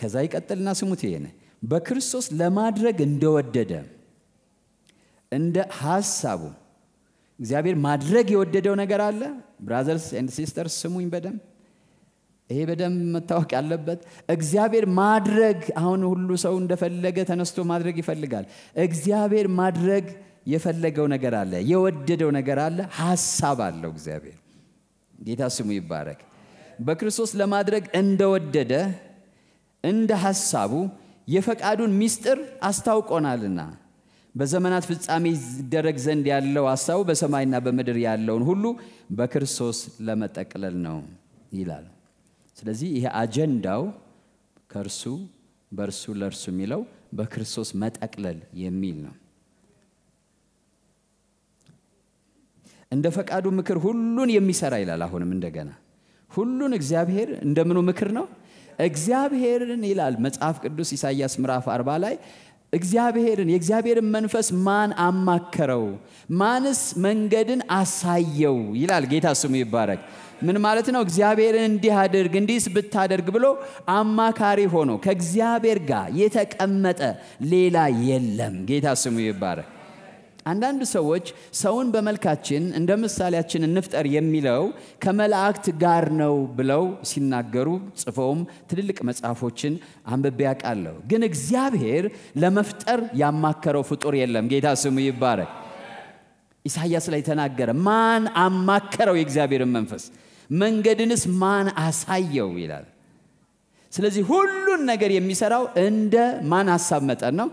ከዛ ይቀጥልና ስሙት ይሄን በክርስቶስ ለማድረግ እንደወደደ እንደ ሐሳቡ እግዚአብሔር ማድረግ የወደደው ነገር አለ። ብራዘርስ ኤንድ ሲስተርስ ስሙኝ በደንብ ይሄ በደንብ መታወቅ ያለበት እግዚአብሔር ማድረግ አሁን ሁሉ ሰው እንደፈለገ ተነስቶ ማድረግ ይፈልጋል እግዚአብሔር ማድረግ የፈለገው ነገር አለ የወደደው ነገር አለ ሀሳብ አለው እግዚአብሔር ጌታ ስሙ ይባረክ በክርስቶስ ለማድረግ እንደወደደ እንደ ሀሳቡ የፈቃዱን ሚስጥር አስታውቆናልና በዘመናት ፍጻሜ ይደረግ ዘንድ ያለው ሀሳቡ በሰማይና በምድር ያለውን ሁሉ በክርስቶስ ለመጠቅለል ነው ይላል ስለዚህ ይሄ አጀንዳው ከእርሱ በእርሱ ለእርሱ የሚለው በክርስቶስ መጠቅለል የሚል ነው። እንደ ፈቃዱ ምክር ሁሉን የሚሰራ ይላል። አሁንም እንደገና ሁሉን እግዚአብሔር እንደምኑ ምክር ነው እግዚአብሔርን ይላል መጽሐፍ ቅዱስ ኢሳያስ ምራፍ አርባ ላይ እግዚአብሔርን የእግዚአብሔርን መንፈስ ማን አማከረው? ማንስ መንገድን አሳየው? ይላል ጌታ ስሙ ይባረክ። ምን ማለት ነው? እግዚአብሔርን እንዲህ አድርግ እንዲስ ብታደርግ ብሎ አማካሪ ሆኖ ከእግዚአብሔር ጋር የተቀመጠ ሌላ የለም። ጌታ ስሙ ይባረክ። አንዳንድ ሰዎች ሰውን በመልካችን እንደ ምሳሌያችን እንፍጠር የሚለው ከመላእክት ጋር ነው ብለው ሲናገሩ ጽፈውም ትልልቅ መጽሐፎችን አንብቤ ያውቃለሁ። ግን እግዚአብሔር ለመፍጠር ያማከረው ፍጡር የለም። ጌታ ስሙ ይባረክ። ኢሳያስ ላይ ተናገረ። ማን አማከረው የእግዚአብሔርን መንፈስ? መንገድንስ ማን አሳየው ይላል። ስለዚህ ሁሉን ነገር የሚሰራው እንደ ማን ሀሳብ መጠን ነው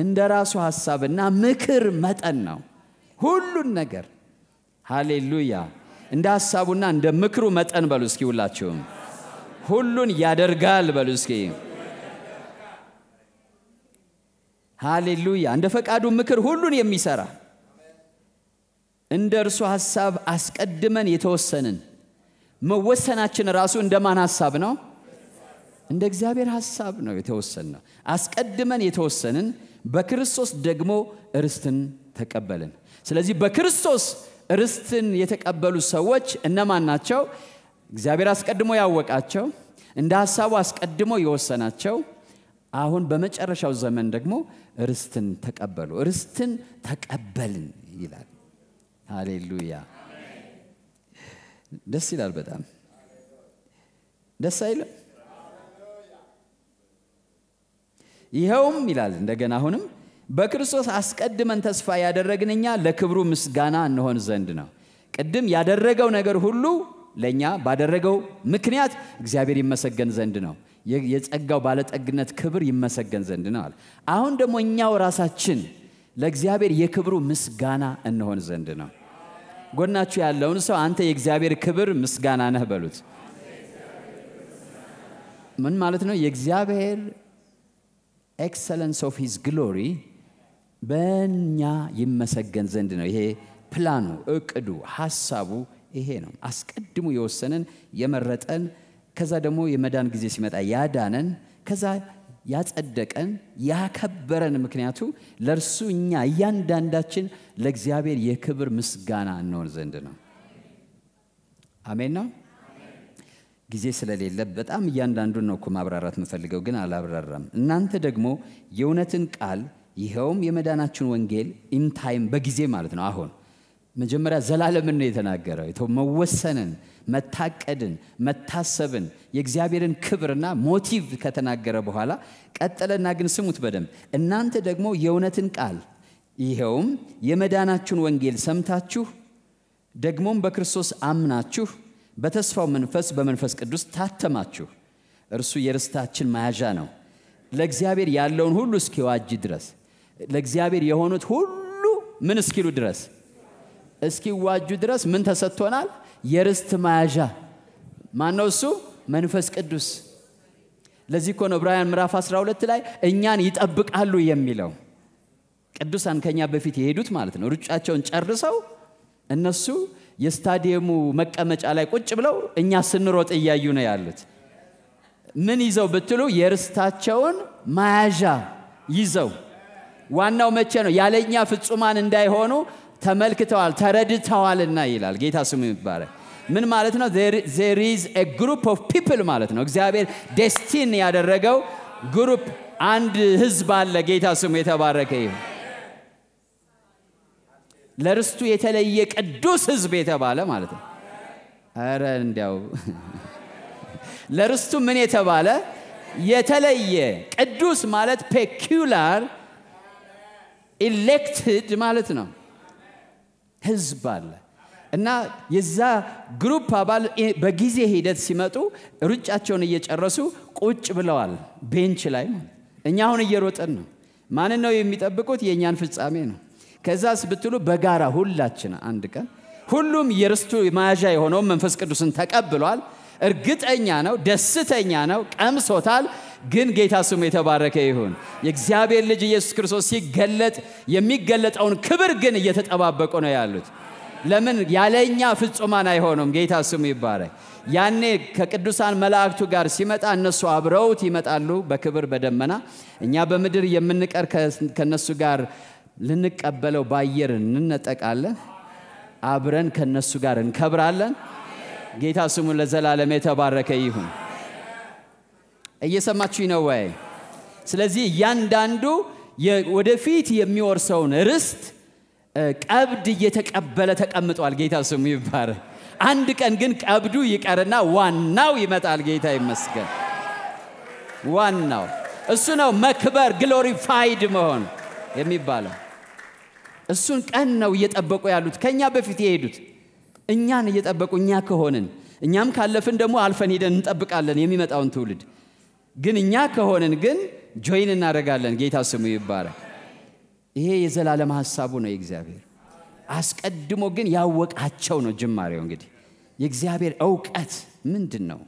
እንደ ራሱ ሐሳብና ምክር መጠን ነው ሁሉን ነገር ሃሌሉያ እንደ ሐሳቡና እንደ ምክሩ መጠን በሉ እስኪ ሁላችሁም ሁሉን ያደርጋል በሉ እስኪ ሃሌሉያ እንደ ፈቃዱ ምክር ሁሉን የሚሰራ እንደ እርሱ ሐሳብ አስቀድመን የተወሰንን መወሰናችን ራሱ እንደማን ሐሳብ ነው እንደ እግዚአብሔር ሐሳብ ነው የተወሰን ነው አስቀድመን የተወሰንን በክርስቶስ ደግሞ ርስትን ተቀበልን። ስለዚህ በክርስቶስ ርስትን የተቀበሉ ሰዎች እነማን ናቸው? እግዚአብሔር አስቀድሞ ያወቃቸው፣ እንደ ሀሳቡ አስቀድሞ የወሰናቸው፣ አሁን በመጨረሻው ዘመን ደግሞ ርስትን ተቀበሉ። ርስትን ተቀበልን ይላል። ሃሌሉያ! ደስ ይላል። በጣም ደስ አይልም? ይኸውም ይላል እንደገና አሁንም በክርስቶስ አስቀድመን ተስፋ ያደረግን እኛ ለክብሩ ምስጋና እንሆን ዘንድ ነው። ቅድም ያደረገው ነገር ሁሉ ለእኛ ባደረገው ምክንያት እግዚአብሔር ይመሰገን ዘንድ ነው። የጸጋው ባለጠግነት ክብር ይመሰገን ዘንድ ነው አለ። አሁን ደግሞ እኛው ራሳችን ለእግዚአብሔር የክብሩ ምስጋና እንሆን ዘንድ ነው። ጎናችሁ ያለውን ሰው አንተ የእግዚአብሔር ክብር ምስጋና ነህ በሉት። ምን ማለት ነው? የእግዚአብሔር ኤክሰለንስ ኦፍ ሂዝ ግሎሪ በእኛ ይመሰገን ዘንድ ነው። ይሄ ፕላኑ፣ እቅዱ፣ ሀሳቡ ይሄ ነው። አስቀድሞ የወሰነን የመረጠን፣ ከዛ ደግሞ የመዳን ጊዜ ሲመጣ ያዳነን፣ ከዛ ያጸደቀን ያከበረን። ምክንያቱ ለእርሱ እኛ እያንዳንዳችን ለእግዚአብሔር የክብር ምስጋና እንሆን ዘንድ ነው። አሜን ነው። ጊዜ ስለሌለ በጣም እያንዳንዱን ነው እኮ ማብራራት የምፈልገው፣ ግን አላብራራም። እናንተ ደግሞ የእውነትን ቃል ይኸውም የመዳናችን ወንጌል ኢንታይም በጊዜ ማለት ነው። አሁን መጀመሪያ ዘላለምን ነው የተናገረው፣ መወሰንን፣ መታቀድን፣ መታሰብን፣ የእግዚአብሔርን ክብርና ሞቲቭ ከተናገረ በኋላ ቀጠለና፣ ግን ስሙት በደንብ እናንተ ደግሞ የእውነትን ቃል ይኸውም የመዳናችን ወንጌል ሰምታችሁ ደግሞም በክርስቶስ አምናችሁ በተስፋው መንፈስ በመንፈስ ቅዱስ ታተማችሁ። እርሱ የርስታችን መያዣ ነው፣ ለእግዚአብሔር ያለውን ሁሉ እስኪዋጅ ድረስ ለእግዚአብሔር የሆኑት ሁሉ ምን እስኪሉ ድረስ እስኪዋጁ ድረስ ምን ተሰጥቶናል? የርስት መያዣ ማነው? እሱ መንፈስ ቅዱስ። ለዚህ እኮ ነው ዕብራውያን ምዕራፍ 12 ላይ እኛን ይጠብቃሉ የሚለው። ቅዱሳን ከኛ በፊት የሄዱት ማለት ነው። ሩጫቸውን ጨርሰው እነሱ የስታዲየሙ መቀመጫ ላይ ቁጭ ብለው እኛ ስንሮጥ እያዩ ነው ያሉት። ምን ይዘው ብትሉ የርስታቸውን መያዣ ይዘው። ዋናው መቼ ነው? ያለኛ ፍጹማን እንዳይሆኑ ተመልክተዋል፣ ተረድተዋልና ይላል ጌታ ስሙ ይባላል። ምን ማለት ነው? ዜር ኤ ግሩፕ ኦፍ ፒፕል ማለት ነው። እግዚአብሔር ዴስቲን ያደረገው ግሩፕ አንድ ህዝብ አለ። ጌታ ስሙ የተባረከ ይሁን። ለርስቱ የተለየ ቅዱስ ህዝብ የተባለ ማለት ነው። አረ እንዲያው ለርስቱ ምን የተባለ የተለየ ቅዱስ ማለት ፔኪላር ኢሌክትድ ማለት ነው። ህዝብ አለ እና የዛ ግሩፕ አባል በጊዜ ሂደት ሲመጡ ሩጫቸውን እየጨረሱ ቁጭ ብለዋል ቤንች ላይ። እኛ አሁን እየሮጠን ነው። ማንን ነው የሚጠብቁት? የእኛን ፍጻሜ ነው። ከዛስ ብትሉ በጋራ ሁላችን አንድ ቀን ሁሉም የርስቱ መያዣ የሆነውን መንፈስ ቅዱስን ተቀብሏል። እርግጠኛ ነው፣ ደስተኛ ነው፣ ቀምሶታል። ግን ጌታ ስሙ የተባረከ ይሁን። የእግዚአብሔር ልጅ ኢየሱስ ክርስቶስ ሲገለጥ የሚገለጠውን ክብር ግን እየተጠባበቁ ነው ያሉት። ለምን ያለኛ ፍጹማን አይሆኑም። ጌታ ስሙ ይባረክ። ያኔ ከቅዱሳን መላእክቱ ጋር ሲመጣ እነሱ አብረውት ይመጣሉ በክብር በደመና። እኛ በምድር የምንቀር ከነሱ ጋር ልንቀበለው በአየር እንነጠቃለን፣ አብረን ከነሱ ጋር እንከብራለን። ጌታ ስሙን ለዘላለም የተባረከ ይሁን። እየሰማችሁ ነው ወይ? ስለዚህ እያንዳንዱ ወደፊት የሚወርሰውን ርስት ቀብድ እየተቀበለ ተቀምጧል። ጌታ ስሙ ይባረ አንድ ቀን ግን ቀብዱ ይቀርና ዋናው ይመጣል። ጌታ ይመስገን። ዋናው እሱ ነው መክበር፣ ግሎሪፋይድ መሆን የሚባለው። እሱን ቀን ነው እየጠበቁ ያሉት ከእኛ በፊት የሄዱት እኛን እየጠበቁ እኛ ከሆንን እኛም ካለፍን ደግሞ አልፈን ሄደን እንጠብቃለን የሚመጣውን ትውልድ ግን እኛ ከሆንን ግን ጆይን እናደርጋለን ጌታ ስሙ ይባረክ ይሄ የዘላለም ሀሳቡ ነው የእግዚአብሔር አስቀድሞ ግን ያወቃቸው ነው ጅማሬው እንግዲህ የእግዚአብሔር እውቀት ምንድን ነው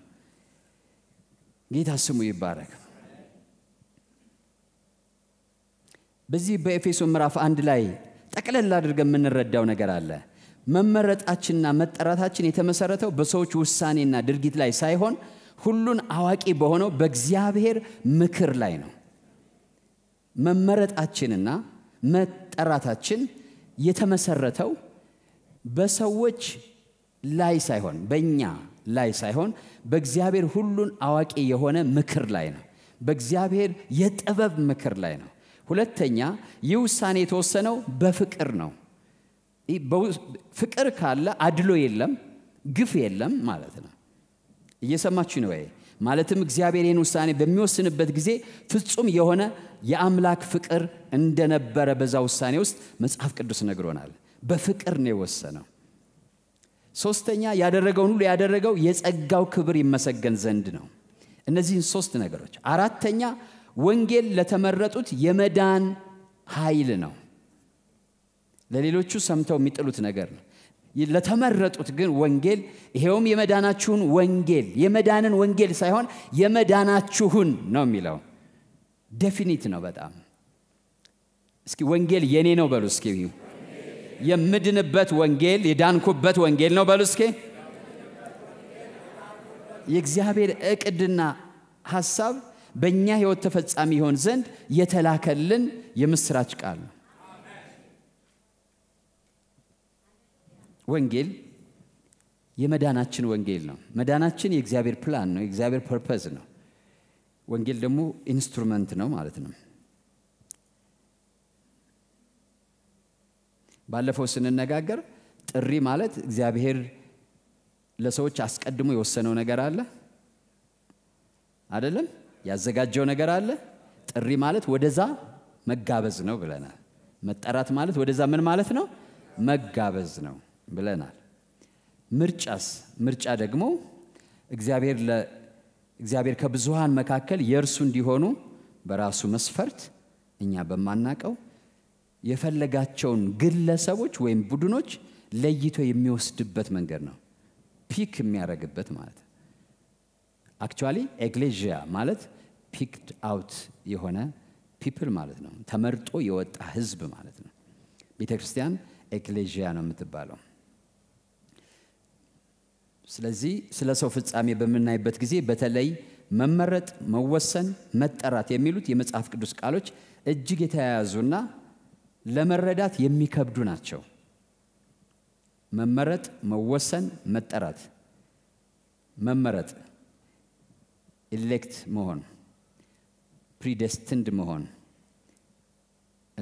ጌታ ስሙ ይባረክ በዚህ በኤፌሶ ምዕራፍ አንድ ላይ ጠቅለል አድርገን የምንረዳው ነገር አለ። መመረጣችንና መጠራታችን የተመሰረተው በሰዎች ውሳኔና ድርጊት ላይ ሳይሆን ሁሉን አዋቂ በሆነው በእግዚአብሔር ምክር ላይ ነው። መመረጣችንና መጠራታችን የተመሰረተው በሰዎች ላይ ሳይሆን በእኛ ላይ ሳይሆን በእግዚአብሔር ሁሉን አዋቂ የሆነ ምክር ላይ ነው። በእግዚአብሔር የጥበብ ምክር ላይ ነው። ሁለተኛ ይህ ውሳኔ የተወሰነው በፍቅር ነው። ፍቅር ካለ አድሎ የለም፣ ግፍ የለም ማለት ነው። እየሰማችሁ ነው ወይ? ማለትም እግዚአብሔር ይህን ውሳኔ በሚወስንበት ጊዜ ፍጹም የሆነ የአምላክ ፍቅር እንደነበረ በዛ ውሳኔ ውስጥ መጽሐፍ ቅዱስ ነግሮናል። በፍቅር ነው የወሰነው። ሶስተኛ ያደረገውን ሁሉ ያደረገው የጸጋው ክብር ይመሰገን ዘንድ ነው። እነዚህን ሶስት ነገሮች አራተኛ ወንጌል ለተመረጡት የመዳን ኃይል ነው። ለሌሎቹ ሰምተው የሚጥሉት ነገር ነው። ለተመረጡት ግን ወንጌል ይሄውም የመዳናችሁን ወንጌል የመዳንን ወንጌል ሳይሆን የመዳናችሁን ነው የሚለው። ደፊኒት ነው በጣም። እስኪ ወንጌል የኔ ነው በሉ እስኪ። የምድንበት ወንጌል የዳንኩበት ወንጌል ነው በሉ እስኪ። የእግዚአብሔር እቅድና ሀሳብ በእኛ ህይወት ተፈጻሚ ይሆን ዘንድ የተላከልን የምስራች ቃል ነው። ወንጌል የመዳናችን ወንጌል ነው። መዳናችን የእግዚአብሔር ፕላን ነው፣ የእግዚአብሔር ፐርፐዝ ነው። ወንጌል ደግሞ ኢንስትሩመንት ነው ማለት ነው። ባለፈው ስንነጋገር ጥሪ ማለት እግዚአብሔር ለሰዎች አስቀድሞ የወሰነው ነገር አለ አይደለም? ያዘጋጀው ነገር አለ። ጥሪ ማለት ወደዛ መጋበዝ ነው ብለናል። መጠራት ማለት ወደዛ ምን ማለት ነው? መጋበዝ ነው ብለናል። ምርጫስ? ምርጫ ደግሞ እግዚአብሔር እግዚአብሔር ከብዙሃን መካከል የእርሱ እንዲሆኑ በራሱ መስፈርት እኛ በማናቀው የፈለጋቸውን ግለሰቦች ወይም ቡድኖች ለይቶ የሚወስድበት መንገድ ነው። ፒክ የሚያደርግበት ማለት አክቹዋሊ ኤግሌዥያ ማለት ፒክድ አውት የሆነ ፒፕል ማለት ነው። ተመርጦ የወጣ ህዝብ ማለት ነው። ቤተ ክርስቲያን ኤክሌዥያ ነው የምትባለው። ስለዚህ ስለ ሰው ፍጻሜ በምናይበት ጊዜ በተለይ መመረጥ፣ መወሰን፣ መጠራት የሚሉት የመጽሐፍ ቅዱስ ቃሎች እጅግ የተያያዙና ለመረዳት የሚከብዱ ናቸው። መመረጥ፣ መወሰን፣ መጠራት፣ መመረጥ፣ ኢሌክት መሆን ፕሪደስትንድ መሆን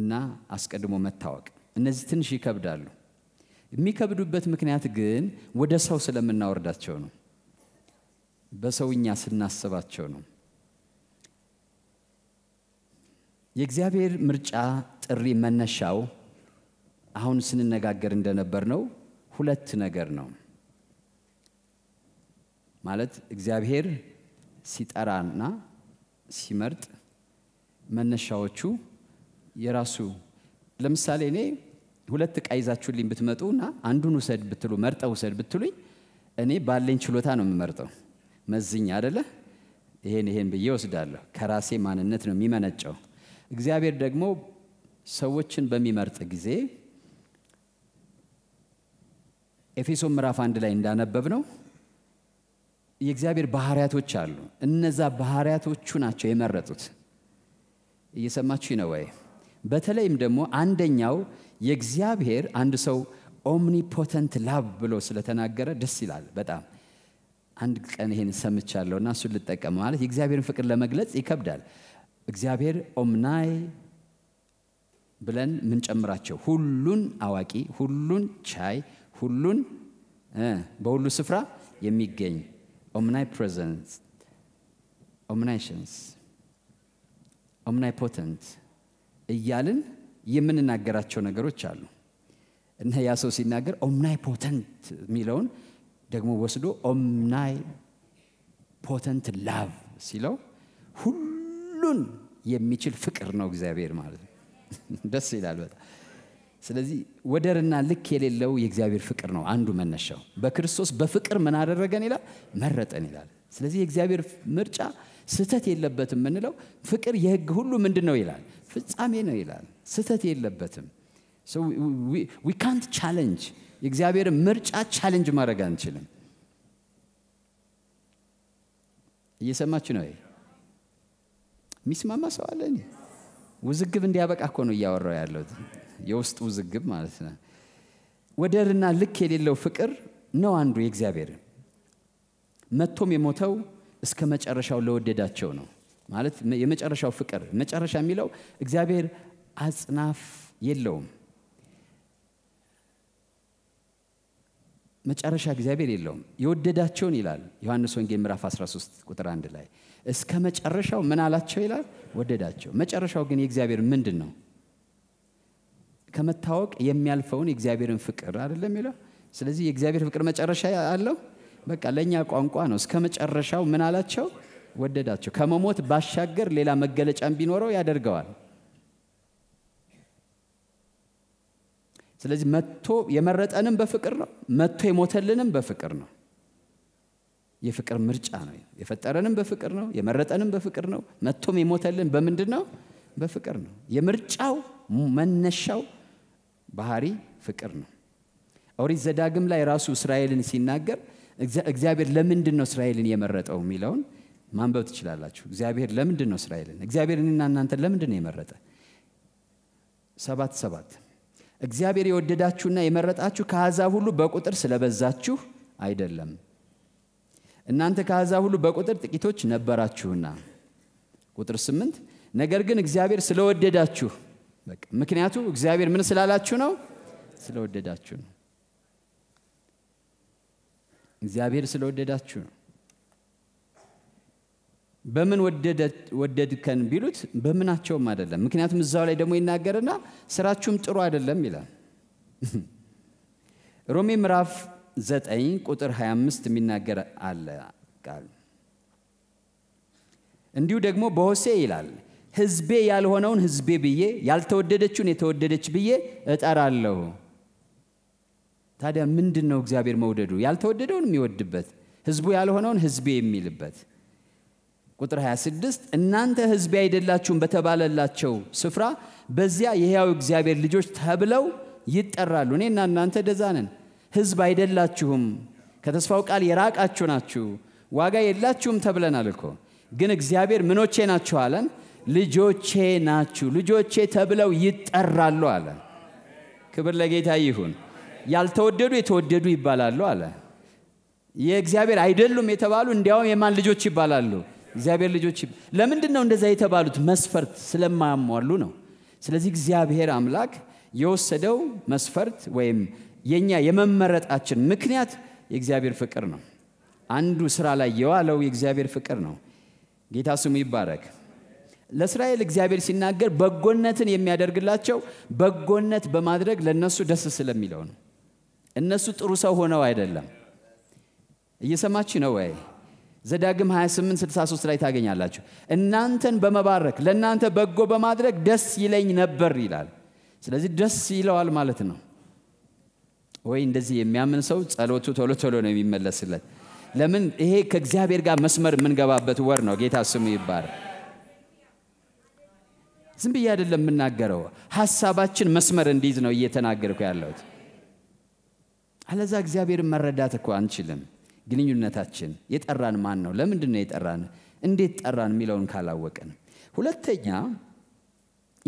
እና አስቀድሞ መታወቅ እነዚህ ትንሽ ይከብዳሉ። የሚከብዱበት ምክንያት ግን ወደ ሰው ስለምናወርዳቸው ነው። በሰውኛ ስናስባቸው ነው። የእግዚአብሔር ምርጫ ጥሪ መነሻው አሁን ስንነጋገር እንደነበር ነው ሁለት ነገር ነው። ማለት እግዚአብሔር ሲጠራና ሲመርጥ መነሻዎቹ የራሱ ለምሳሌ እኔ ሁለት እቃ ይዛችሁልኝ ብትመጡ እና አንዱን ውሰድ ብትሉ መርጠ ውሰድ ብትሉኝ እኔ ባለኝ ችሎታ ነው የምመርጠው። መዝኝ አደለ ይሄን ይሄን ብዬ ወስዳለሁ። ከራሴ ማንነት ነው የሚመነጨው። እግዚአብሔር ደግሞ ሰዎችን በሚመርጥ ጊዜ ኤፌሶ ምዕራፍ አንድ ላይ እንዳነበብ ነው የእግዚአብሔር ባህሪያቶች አሉ። እነዛ ባህሪያቶቹ ናቸው የመረጡት። እየሰማችሁ ነው ወይ? በተለይም ደግሞ አንደኛው የእግዚአብሔር አንድ ሰው ኦምኒፖተንት ላብ ብሎ ስለተናገረ ደስ ይላል በጣም አንድ ቀን ይሄን ሰምቻለሁ እና እሱን ልጠቀም ማለት የእግዚአብሔርን ፍቅር ለመግለጽ ይከብዳል እግዚአብሔር ኦምናይ ብለን ምንጨምራቸው ሁሉን አዋቂ ሁሉን ቻይ ሁሉን በሁሉ ስፍራ የሚገኝ ኦምናይ ፕሬዘንስ ኦምናይሽንስ ኦምናይፖተንት እያልን የምንናገራቸው ነገሮች አሉ እነ ያ ሰው ሲናገር ኦምናይፖተንት የሚለውን ደግሞ ወስዶ ኦምናይ ፖተንት ላቭ ሲለው ሁሉን የሚችል ፍቅር ነው እግዚአብሔር ማለት ነው። ደስ ይላል በጣም። ስለዚህ ወደርና ልክ የሌለው የእግዚአብሔር ፍቅር ነው አንዱ መነሻው። በክርስቶስ በፍቅር ምን አደረገን ይላል፣ መረጠን ይላል። ስለዚህ የእግዚአብሔር ምርጫ ስህተት የለበትም የምንለው ፍቅር የህግ ሁሉ ምንድን ነው ይላል ፍጻሜ ነው ይላል ስህተት የለበትም ዊ ካንት ቻለንጅ የእግዚአብሔር ምርጫ ቻለንጅ ማድረግ አንችልም እየሰማችሁ ነው የሚስማማ ሰው አለ ውዝግብ እንዲያበቃ እኮ ነው እያወራው ያለው የውስጥ ውዝግብ ማለት ነው ወደርና ልክ የሌለው ፍቅር ነው አንዱ የእግዚአብሔር መቶም የሞተው እስከ መጨረሻው ለወደዳቸው ነው ማለት የመጨረሻው ፍቅር መጨረሻ የሚለው እግዚአብሔር አጽናፍ የለውም መጨረሻ እግዚአብሔር የለውም የወደዳቸውን ይላል ዮሐንስ ወንጌል ምዕራፍ 13 ቁጥር 1 ላይ እስከ መጨረሻው ምን አላቸው ይላል ወደዳቸው መጨረሻው ግን የእግዚአብሔር ምንድን ነው ከመታወቅ የሚያልፈውን የእግዚአብሔርን ፍቅር አይደለም ይለው ስለዚህ የእግዚአብሔር ፍቅር መጨረሻ አለው በቃ ለእኛ ቋንቋ ነው። እስከ መጨረሻው ምን አላቸው? ወደዳቸው። ከመሞት ባሻገር ሌላ መገለጫም ቢኖረው ያደርገዋል። ስለዚህ መጥቶ የመረጠንም በፍቅር ነው፣ መጥቶ የሞተልንም በፍቅር ነው። የፍቅር ምርጫ ነው። የፈጠረንም በፍቅር ነው፣ የመረጠንም በፍቅር ነው። መጥቶም የሞተልን በምንድን ነው? በፍቅር ነው። የምርጫው መነሻው ባህሪ ፍቅር ነው። ኦሪት ዘዳግም ላይ ራሱ እስራኤልን ሲናገር እግዚአብሔር ለምንድን ነው እስራኤልን የመረጠው የሚለውን ማንበብ ትችላላችሁ እግዚአብሔር ለምንድን ነው እስራኤልን እግዚአብሔር እኔና እናንተ ለምንድን ነው የመረጠ ሰባት ሰባት እግዚአብሔር የወደዳችሁና የመረጣችሁ ከአሕዛብ ሁሉ በቁጥር ስለበዛችሁ አይደለም እናንተ ከአሕዛብ ሁሉ በቁጥር ጥቂቶች ነበራችሁና ቁጥር ስምንት ነገር ግን እግዚአብሔር ስለወደዳችሁ ምክንያቱ እግዚአብሔር ምን ስላላችሁ ነው ስለወደዳችሁ ነው እግዚአብሔር ስለወደዳችሁ ነው። በምን ወደድከን ቢሉት በምናቸውም አይደለም። ምክንያቱም እዛው ላይ ደግሞ ይናገርና ስራችሁም ጥሩ አይደለም ይላል። ሮሜ ምዕራፍ 9 ቁጥር 25 የሚናገር አለ ቃል እንዲሁ ደግሞ በሆሴ ይላል ህዝቤ ያልሆነውን ህዝቤ ብዬ ያልተወደደችውን የተወደደች ብዬ እጠራለሁ ታዲያ ምንድን ነው እግዚአብሔር መውደዱ? ያልተወደደውን የሚወድበት፣ ህዝቡ ያልሆነውን ህዝቤ የሚልበት። ቁጥር 26 እናንተ ህዝቤ አይደላችሁም በተባለላቸው ስፍራ በዚያ የህያው እግዚአብሔር ልጆች ተብለው ይጠራሉ። እኔና እናንተ ደዛ ነን። ህዝብ አይደላችሁም፣ ከተስፋው ቃል የራቃችሁ ናችሁ፣ ዋጋ የላችሁም ተብለናል እኮ። ግን እግዚአብሔር ምኖቼ ናችሁ አለን? ልጆቼ ናችሁ። ልጆቼ ተብለው ይጠራሉ አለ ክብር ለጌታ ይሁን። ያልተወደዱ የተወደዱ ይባላሉ አለ። የእግዚአብሔር አይደሉም የተባሉ እንዲያውም የማን ልጆች ይባላሉ? እግዚአብሔር ልጆች። ለምንድን ነው እንደዛ የተባሉት? መስፈርት ስለማያሟሉ ነው። ስለዚህ እግዚአብሔር አምላክ የወሰደው መስፈርት ወይም የኛ የመመረጣችን ምክንያት የእግዚአብሔር ፍቅር ነው። አንዱ ስራ ላይ የዋለው የእግዚአብሔር ፍቅር ነው። ጌታ ስሙ ይባረክ። ለእስራኤል እግዚአብሔር ሲናገር በጎነትን የሚያደርግላቸው በጎነት በማድረግ ለነሱ ደስ ስለሚለው ነው። እነሱ ጥሩ ሰው ሆነው አይደለም። እየሰማች ነው ወይ? ዘዳግም 28 63 ላይ ታገኛላችሁ። እናንተን በመባረክ ለእናንተ በጎ በማድረግ ደስ ይለኝ ነበር ይላል። ስለዚህ ደስ ይለዋል ማለት ነው። ወይ እንደዚህ የሚያምን ሰው ጸሎቱ ቶሎ ቶሎ ነው የሚመለስለት። ለምን? ይሄ ከእግዚአብሔር ጋር መስመር የምንገባበት ወር ነው። ጌታ ስሙ ይባረክ። ዝም ብዬ አይደለም የምናገረው፣ ሀሳባችን መስመር እንዲይዝ ነው እየተናገርኩ ያለሁት። አለዛ እግዚአብሔርን መረዳት እኮ አንችልም። ግንኙነታችን የጠራን ማን ነው? ለምንድን ነው የጠራን? እንዴት ጠራን? የሚለውን ካላወቅን። ሁለተኛ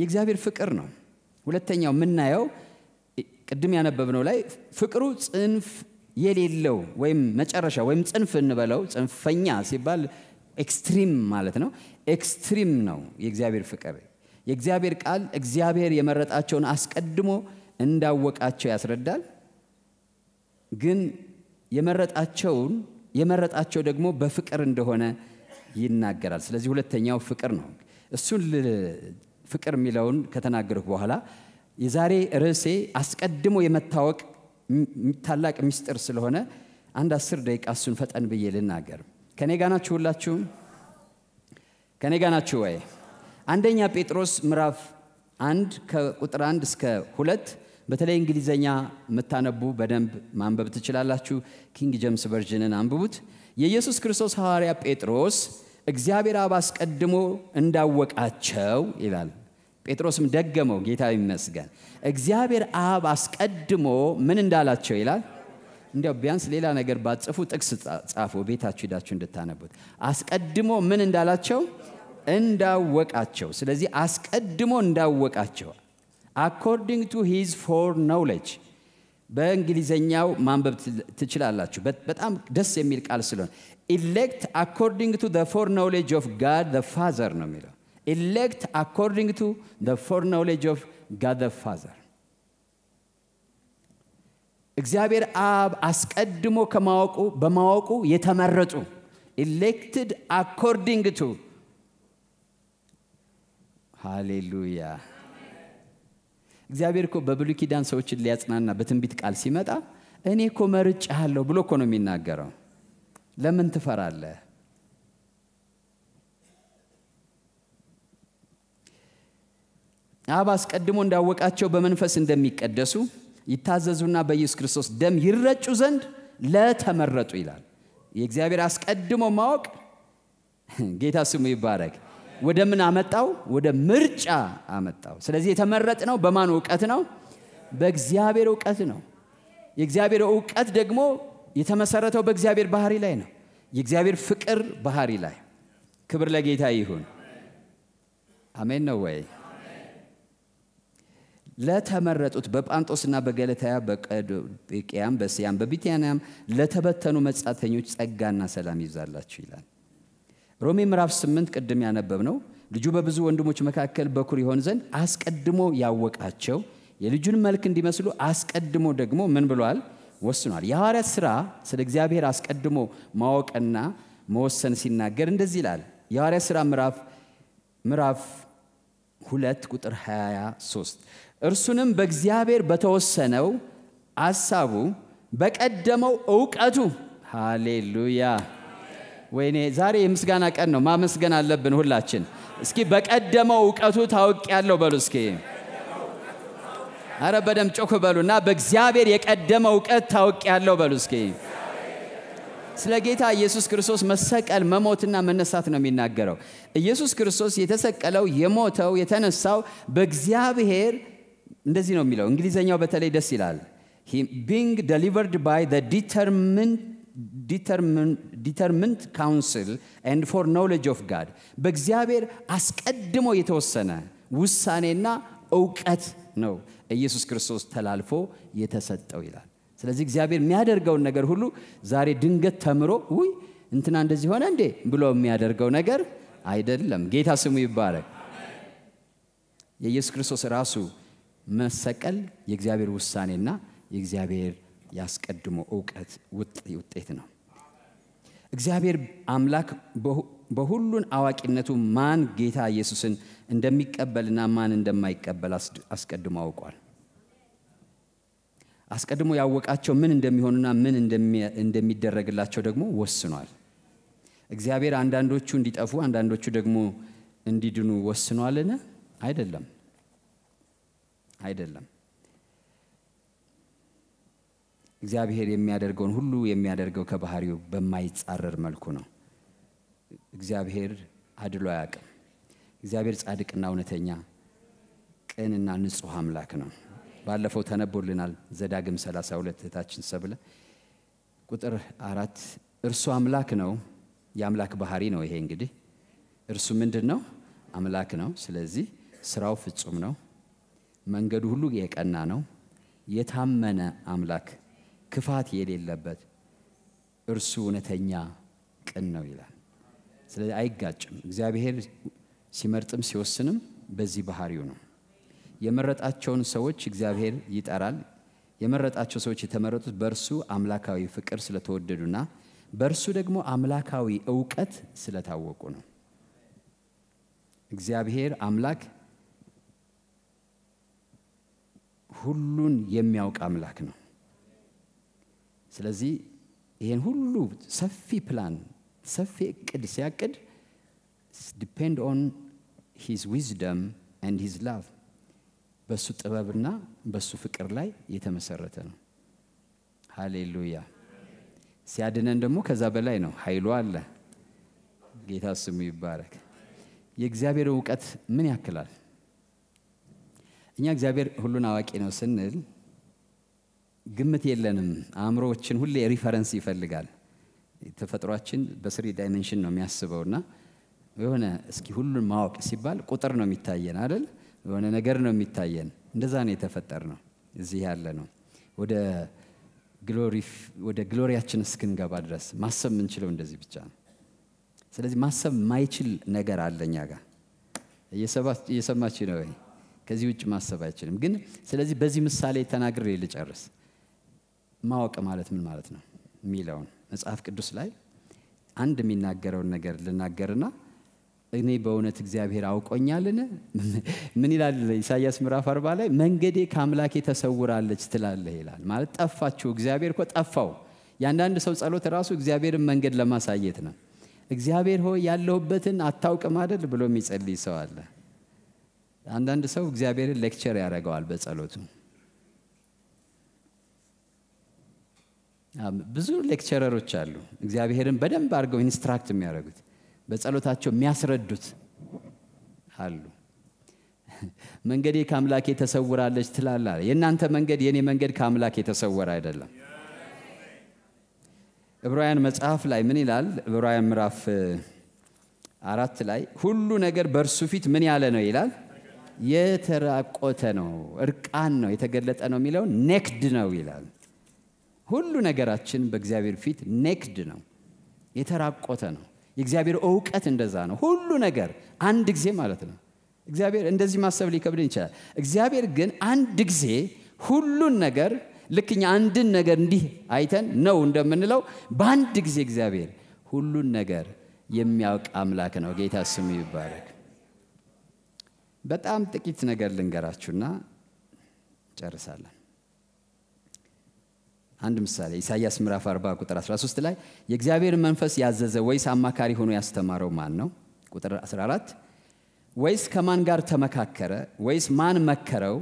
የእግዚአብሔር ፍቅር ነው። ሁለተኛው የምናየው ቅድም ያነበብነው ላይ ፍቅሩ ጽንፍ የሌለው ወይም መጨረሻ ወይም ጽንፍ እንበለው ጽንፈኛ ሲባል ኤክስትሪም ማለት ነው። ኤክስትሪም ነው የእግዚአብሔር ፍቅር። የእግዚአብሔር ቃል እግዚአብሔር የመረጣቸውን አስቀድሞ እንዳወቃቸው ያስረዳል። ግን የመረጣቸውን የመረጣቸው ደግሞ በፍቅር እንደሆነ ይናገራል። ስለዚህ ሁለተኛው ፍቅር ነው። እሱን ፍቅር የሚለውን ከተናገርኩ በኋላ የዛሬ ርዕሴ አስቀድሞ የመታወቅ ታላቅ ምስጢር ስለሆነ አንድ አስር ደቂቃ እሱን ፈጠን ብዬ ልናገር። ከኔ ጋ ሁላችሁም ከኔ ጋናችሁ ወይ? አንደኛ ጴጥሮስ ምዕራፍ አንድ ከቁጥር አንድ እስከ ሁለት በተለይ እንግሊዘኛ የምታነቡ በደንብ ማንበብ ትችላላችሁ። ኪንግ ጀምስ ቨርዥንን አንብቡት። የኢየሱስ ክርስቶስ ሐዋርያ ጴጥሮስ እግዚአብሔር አብ አስቀድሞ እንዳወቃቸው ይላል። ጴጥሮስም ደገመው፣ ጌታ ይመስገን። እግዚአብሔር አብ አስቀድሞ ምን እንዳላቸው ይላል እንዲያው ቢያንስ ሌላ ነገር ባጽፉ ጥቅስ ጻፉ፣ ቤታችሁ ሄዳችሁ እንድታነቡት። አስቀድሞ ምን እንዳላቸው እንዳወቃቸው። ስለዚህ አስቀድሞ እንዳወቃቸው አኮርዲንግ ቱ ሂዝ ፎር ኖውሌጅ በእንግሊዘኛው ማንበብ ትችላላችሁ። በጣም ደስ የሚል ቃል ስለሆነ ኢሌክት አኮርዲንግ ቱ ፎር ኖውሌጅ ኦፍ ጋድ ፋዘር ነው የሚለው ኢሌክት አኮርዲንግ ቱ ፎር ኖውሌጅ ኦፍ ጋድ ፋዘር እግዚአብሔር አብ አስቀድሞ ከማወቁ በማወቁ የተመረጡ ኢሌክትድ አኮርዲንግ ቱ ሃሌሉያ እግዚአብሔር እኮ በብሉይ ኪዳን ሰዎችን ሊያጽናና በትንቢት ቃል ሲመጣ እኔ እኮ መርጬሃለሁ ብሎ እኮ ነው የሚናገረው። ለምን ትፈራለህ? አብ አስቀድሞ እንዳወቃቸው በመንፈስ እንደሚቀደሱ ይታዘዙና በኢየሱስ ክርስቶስ ደም ይረጩ ዘንድ ለተመረጡ ይላል። የእግዚአብሔር አስቀድሞ ማወቅ ጌታ ስሙ ይባረግ? ወደ ምን አመጣው? ወደ ምርጫ አመጣው። ስለዚህ የተመረጥ ነው በማን እውቀት ነው? በእግዚአብሔር እውቀት ነው። የእግዚአብሔር እውቀት ደግሞ የተመሰረተው በእግዚአብሔር ባህሪ ላይ ነው። የእግዚአብሔር ፍቅር ባህሪ ላይ። ክብር ለጌታ ይሁን። አሜን ነው ወይ? ለተመረጡት በጳንጦስና በገለታያ በቀዶቅያም በስያም በቢታንያም ለተበተኑ መጻተኞች ጸጋና ሰላም ይዛላችሁ ይላል። ሮሜ ምዕራፍ 8 ቅድም ያነበብ ነው ልጁ በብዙ ወንድሞች መካከል በኩር ይሆን ዘንድ አስቀድሞ ያወቃቸው የልጁን መልክ እንዲመስሉ አስቀድሞ ደግሞ ምን ብሏል ወስኗል የሐዋርያት ሥራ ስለ እግዚአብሔር አስቀድሞ ማወቅና መወሰን ሲናገር እንደዚህ ይላል የሐዋርያት ሥራ ምዕራፍ ምዕራፍ 2 ቁጥር 23 እርሱንም በእግዚአብሔር በተወሰነው አሳቡ በቀደመው እውቀቱ ሃሌሉያ ወይኔ ዛሬ የምስጋና ቀን ነው። ማመስገን አለብን ሁላችን። እስኪ በቀደመው እውቀቱ ታውቅ ያለው በሉ እስኪ። አረ በደም ጮክ እና በእግዚአብሔር የቀደመ እውቀት ታውቅ ያለው በሉ እስኪ። ስለ ጌታ ኢየሱስ ክርስቶስ መሰቀል መሞትና መነሳት ነው የሚናገረው። ኢየሱስ ክርስቶስ የተሰቀለው የሞተው የተነሳው በእግዚአብሔር እንደዚህ ነው የሚለው። እንግሊዘኛው በተለይ ደስ ይላል። ቢንግ ደሊቨርድ ባይ ዲተርሚንድ ዲተርምንት ካውንስል ኤንድ ፎር ኖውሌጅ ኦፍ ጋድ በእግዚአብሔር አስቀድሞ የተወሰነ ውሳኔና እውቀት ነው ኢየሱስ ክርስቶስ ተላልፎ የተሰጠው ይላል ስለዚህ እግዚአብሔር የሚያደርገውን ነገር ሁሉ ዛሬ ድንገት ተምሮ ውይ እንትና እንደዚህ ሆነ እንዴ ብሎ የሚያደርገው ነገር አይደለም ጌታ ስሙ ይባረክ የኢየሱስ ክርስቶስ ራሱ መሰቀል የእግዚአብሔር ውሳኔና የእግዚአብሔር ያስቀድሞ እውቀት ውጤት ነው። እግዚአብሔር አምላክ በሁሉን አዋቂነቱ ማን ጌታ ኢየሱስን እንደሚቀበልና ማን እንደማይቀበል አስቀድሞ አውቋል። አስቀድሞ ያወቃቸው ምን እንደሚሆኑና ምን እንደሚደረግላቸው ደግሞ ወስኗል። እግዚአብሔር አንዳንዶቹ እንዲጠፉ አንዳንዶቹ ደግሞ እንዲድኑ ወስኗልን? አይደለም፣ አይደለም። እግዚአብሔር የሚያደርገውን ሁሉ የሚያደርገው ከባህሪው በማይጻረር መልኩ ነው። እግዚአብሔር አድሎ አያቅም እግዚአብሔር ጻድቅና እውነተኛ ቅንና ንጹህ አምላክ ነው። ባለፈው ተነቦልናል። ዘዳግም 32 እህታችን ሰብለ ቁጥር አራት እርሱ አምላክ ነው። የአምላክ ባህሪ ነው። ይሄ እንግዲህ እርሱ ምንድን ነው? አምላክ ነው። ስለዚህ ስራው ፍጹም ነው። መንገዱ ሁሉ የቀና ነው። የታመነ አምላክ ክፋት የሌለበት እርሱ እውነተኛ ቅን ነው ይላል። ስለዚህ አይጋጭም። እግዚአብሔር ሲመርጥም ሲወስንም በዚህ ባህሪው ነው። የመረጣቸውን ሰዎች እግዚአብሔር ይጠራል። የመረጣቸው ሰዎች የተመረጡት በእርሱ አምላካዊ ፍቅር ስለተወደዱና በእርሱ ደግሞ አምላካዊ እውቀት ስለታወቁ ነው። እግዚአብሔር አምላክ ሁሉን የሚያውቅ አምላክ ነው። ስለዚህ ይህን ሁሉ ሰፊ ፕላን ሰፊ እቅድ ሲያቅድ ዲፔንድ ኦን ሂዝ ዊዝደም ኤንድ ሂዝ ላቭ በሱ ጥበብና በሱ ፍቅር ላይ የተመሰረተ ነው ሃሌሉያ ሲያድነን ደግሞ ከዛ በላይ ነው ኃይሉ አለ ጌታ ስሙ ይባረክ የእግዚአብሔር እውቀት ምን ያክላል እኛ እግዚአብሔር ሁሉን አዋቂ ነው ስንል ግምት የለንም። አእምሮዎችን ሁሌ ሪፈረንስ ይፈልጋል። ተፈጥሯችን በስሪ ዳይመንሽን ነው የሚያስበው እና የሆነ እስኪ ሁሉን ማወቅ ሲባል ቁጥር ነው የሚታየን አይደል? የሆነ ነገር ነው የሚታየን። እንደዛ ነው የተፈጠር ነው እዚህ ያለ ነው ወደ ወደ ግሎሪያችን እስክንገባ ድረስ ማሰብ የምንችለው እንደዚህ ብቻ ነው። ስለዚህ ማሰብ ማይችል ነገር አለኛ ጋር። እየሰማች ነው ከዚህ ውጭ ማሰብ አይችልም። ግን ስለዚህ በዚህ ምሳሌ ተናግሬ ልጨርስ። ማወቅ ማለት ምን ማለት ነው የሚለውን መጽሐፍ ቅዱስ ላይ አንድ የሚናገረውን ነገር ልናገርና እኔ በእውነት እግዚአብሔር አውቆኛልን ምን ይላል ኢሳያስ ምዕራፍ አርባ ላይ መንገዴ ከአምላኬ ተሰውራለች ትላለህ ይላል ማለት ጠፋችሁ እግዚአብሔር እኮ ጠፋው የአንዳንድ ሰው ጸሎት ራሱ እግዚአብሔርን መንገድ ለማሳየት ነው እግዚአብሔር ሆይ ያለሁበትን አታውቅም አደል ብሎ የሚጸልይ ሰው አለ አንዳንድ ሰው እግዚአብሔርን ሌክቸር ያደረገዋል በጸሎቱ ብዙ ሌክቸረሮች አሉ እግዚአብሔርን በደንብ አድርገው ኢንስትራክት የሚያደርጉት በጸሎታቸው የሚያስረዱት አሉ መንገዴ ከአምላኬ ተሰውራለች ትላላ የእናንተ መንገድ የእኔ መንገድ ከአምላኬ የተሰወረ አይደለም ዕብራውያን መጽሐፍ ላይ ምን ይላል ዕብራውያን ምዕራፍ አራት ላይ ሁሉ ነገር በእርሱ ፊት ምን ያለ ነው ይላል የተራቆተ ነው እርቃን ነው የተገለጠ ነው የሚለው ኔክድ ነው ይላል ሁሉ ነገራችን በእግዚአብሔር ፊት ኔክድ ነው፣ የተራቆተ ነው። የእግዚአብሔር እውቀት እንደዛ ነው። ሁሉ ነገር አንድ ጊዜ ማለት ነው። እግዚአብሔር እንደዚህ ማሰብ ሊከብድን ይችላል። እግዚአብሔር ግን አንድ ጊዜ ሁሉን ነገር ልክኛ አንድን ነገር እንዲህ አይተን ነው እንደምንለው በአንድ ጊዜ እግዚአብሔር ሁሉን ነገር የሚያውቅ አምላክ ነው። ጌታ ስሙ ይባረክ። በጣም ጥቂት ነገር ልንገራችሁና ጨርሳለን። አንድ ምሳሌ ኢሳያስ ምዕራፍ 40 ቁጥር 13 ላይ የእግዚአብሔር መንፈስ ያዘዘ ወይስ አማካሪ ሆኖ ያስተማረው ማን ነው? ቁጥር 14 ወይስ ከማን ጋር ተመካከረ? ወይስ ማን መከረው?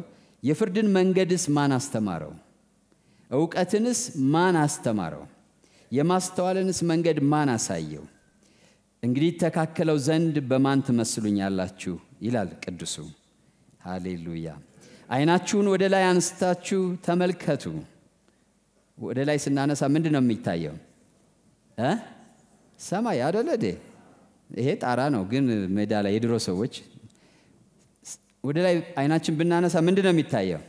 የፍርድን መንገድስ ማን አስተማረው? እውቀትንስ ማን አስተማረው? የማስተዋልንስ መንገድ ማን አሳየው? እንግዲህ ተካከለው ዘንድ በማን ትመስሉኛላችሁ? ይላል ቅዱሱ። ሃሌሉያ። ዓይናችሁን ወደ ላይ አንስታችሁ ተመልከቱ። ወደ ላይ ስናነሳ ምንድን ነው የሚታየው? ሰማይ አደለ? ይሄ ጣራ ነው። ግን ሜዳ ላይ የድሮ ሰዎች ወደ ላይ አይናችን ብናነሳ ምንድን ነው የሚታየው?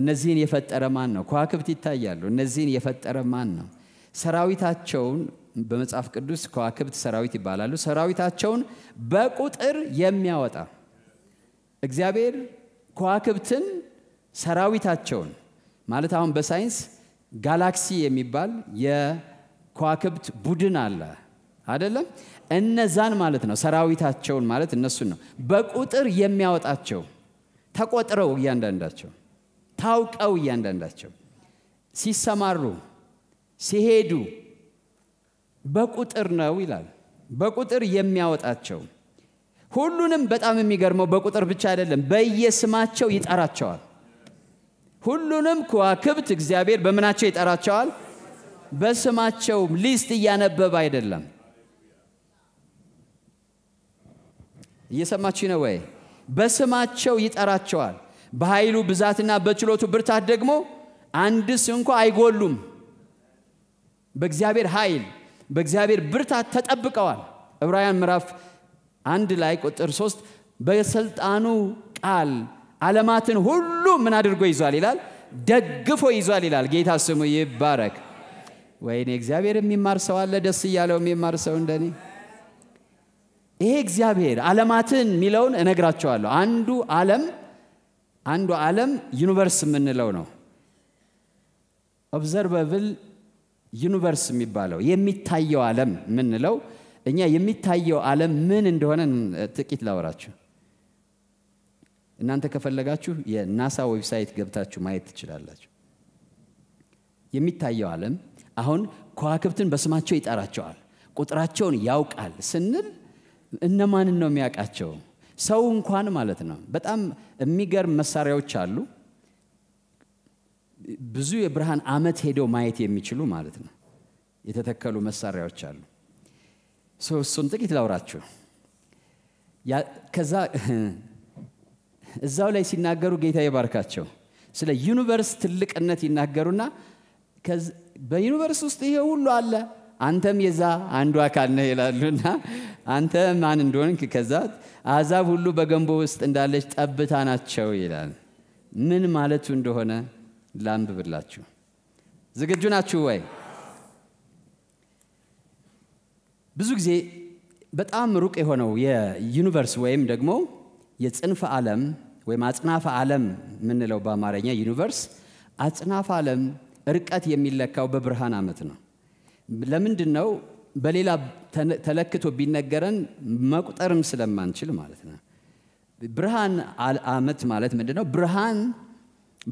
እነዚህን የፈጠረ ማን ነው? ከዋክብት ይታያሉ። እነዚህን የፈጠረ ማን ነው? ሰራዊታቸውን በመጽሐፍ ቅዱስ ከዋክብት ሰራዊት ይባላሉ። ሰራዊታቸውን በቁጥር የሚያወጣ እግዚአብሔር ከዋክብትን ሰራዊታቸውን ማለት አሁን በሳይንስ ጋላክሲ የሚባል የከዋክብት ቡድን አለ አይደለም? እነዛን ማለት ነው፣ ሰራዊታቸውን ማለት እነሱን ነው። በቁጥር የሚያወጣቸው ተቆጥረው እያንዳንዳቸው ታውቀው እያንዳንዳቸው ሲሰማሩ ሲሄዱ በቁጥር ነው ይላል። በቁጥር የሚያወጣቸው ሁሉንም በጣም የሚገርመው በቁጥር ብቻ አይደለም፣ በየስማቸው ይጠራቸዋል። ሁሉንም ከዋክብት እግዚአብሔር በምናቸው ይጠራቸዋል? በስማቸው ሊስት እያነበበ አይደለም። እየሰማችሁ ነው ወይ? በስማቸው ይጠራቸዋል። በኃይሉ ብዛትና በችሎቱ ብርታት ደግሞ አንድስ እንኳ አይጎሉም። በእግዚአብሔር ኃይል በእግዚአብሔር ብርታት ተጠብቀዋል። ዕብራውያን ምዕራፍ አንድ ላይ ቁጥር ሶስት በስልጣኑ ቃል ዓለማትን ሁሉ ምን አድርጎ ይዟል ይላል? ደግፎ ይዟል ይላል። ጌታ ስሙ ይባረክ። ወይኔ እግዚአብሔር የሚማር ሰው አለ፣ ደስ እያለው የሚማር ሰው እንደኔ። ይሄ እግዚአብሔር ዓለማትን የሚለውን እነግራቸዋለሁ። አንዱ ዓለም አንዱ ዓለም ዩኒቨርስ የምንለው ነው። ኦብዘርቨብል ዩኒቨርስ የሚባለው የሚታየው ዓለም የምንለው እኛ የሚታየው ዓለም ምን እንደሆነ ጥቂት ላወራችሁ። እናንተ ከፈለጋችሁ የናሳ ዌብሳይት ገብታችሁ ማየት ትችላላችሁ የሚታየው ዓለም አሁን ከዋክብትን በስማቸው ይጠራቸዋል ቁጥራቸውን ያውቃል ስንል እነማንን ነው የሚያውቃቸው ሰው እንኳን ማለት ነው በጣም የሚገርም መሳሪያዎች አሉ ብዙ የብርሃን አመት ሄደው ማየት የሚችሉ ማለት ነው የተተከሉ መሳሪያዎች አሉ እሱን ጥቂት ላውራችሁ ከዛ እዛው ላይ ሲናገሩ ጌታ ይባርካቸው ስለ ዩኒቨርስ ትልቅነት ይናገሩና በዩኒቨርስ ውስጥ ይሄ ሁሉ አለ አንተም የዛ አንዱ አካል ነህ ይላሉና አንተ ማን እንደሆንክ ከዛ አዛብ ሁሉ በገንቦ ውስጥ እንዳለች ጠብታ ናቸው ይላል ምን ማለቱ እንደሆነ ላንብብላችሁ ዝግጁ ናችሁ ወይ ብዙ ጊዜ በጣም ሩቅ የሆነው የዩኒቨርስ ወይም ደግሞ የጽንፍ ዓለም ወይም አጽናፈ ዓለም የምንለው በአማርኛ ዩኒቨርስ አጽናፈ ዓለም እርቀት የሚለካው በብርሃን ዓመት ነው። ለምንድን ነው? በሌላ ተለክቶ ቢነገረን መቁጠርም ስለማንችል ማለት ነው። ብርሃን ዓመት ማለት ምንድ ነው? ብርሃን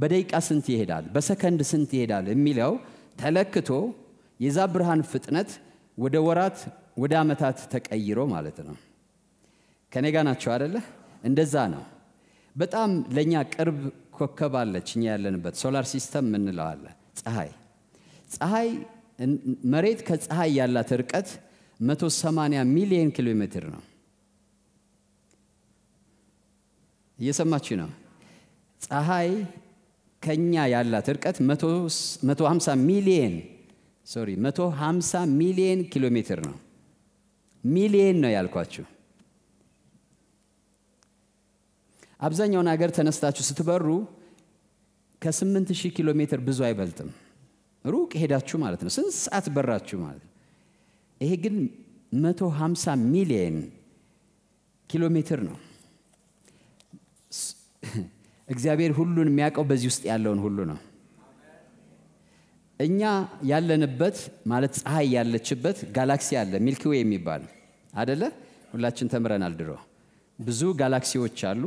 በደቂቃ ስንት ይሄዳል፣ በሰከንድ ስንት ይሄዳል የሚለው ተለክቶ የዛ ብርሃን ፍጥነት ወደ ወራት፣ ወደ ዓመታት ተቀይሮ ማለት ነው። ከኔ ናቸው አደለ? እንደዛ ነው። በጣም ለእኛ ቅርብ ኮከብ አለች፣ እኛ ያለንበት ሶላር ሲስተም እንለዋለ። ፀሐይ ፀሐይ መሬት ከፀሐይ ያላት ርቀት 180 ሚሊዮን ኪሎ ሜትር ነው። እየሰማችሁ ነው። ፀሐይ ከኛ ያላት ርቀት 150 ሚሊዮን ሶሪ 150 ሚሊየን ኪሎ ሜትር ነው። ሚሊየን ነው ያልኳችሁ። አብዛኛውን ሀገር ተነስታችሁ ስትበሩ ከስምንት ሺህ ኪሎ ሜትር ብዙ አይበልጥም ሩቅ ሄዳችሁ ማለት ነው ስንት ሰዓት በራችሁ ማለት ነው ይሄ ግን 150 ሚሊየን ኪሎ ሜትር ነው እግዚአብሔር ሁሉን የሚያውቀው በዚህ ውስጥ ያለውን ሁሉ ነው እኛ ያለንበት ማለት ፀሐይ ያለችበት ጋላክሲ አለ ሚልኪዌ የሚባል አደለ ሁላችን ተምረናል ድሮ ብዙ ጋላክሲዎች አሉ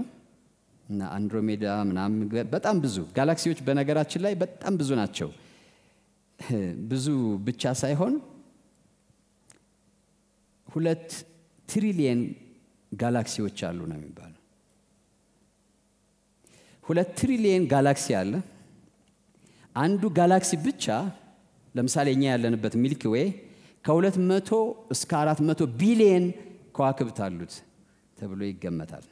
እና አንድሮሜዳ ምናምን በጣም ብዙ ጋላክሲዎች በነገራችን ላይ በጣም ብዙ ናቸው። ብዙ ብቻ ሳይሆን ሁለት ትሪሊየን ጋላክሲዎች አሉ ነው የሚባሉ ሁለት ትሪሊየን ጋላክሲ አለ። አንዱ ጋላክሲ ብቻ ለምሳሌ እኛ ያለንበት ሚልክ ዌይ ከ መቶ እስከ አራት መቶ ቢሊየን ከዋክብት አሉት ተብሎ ይገመታል።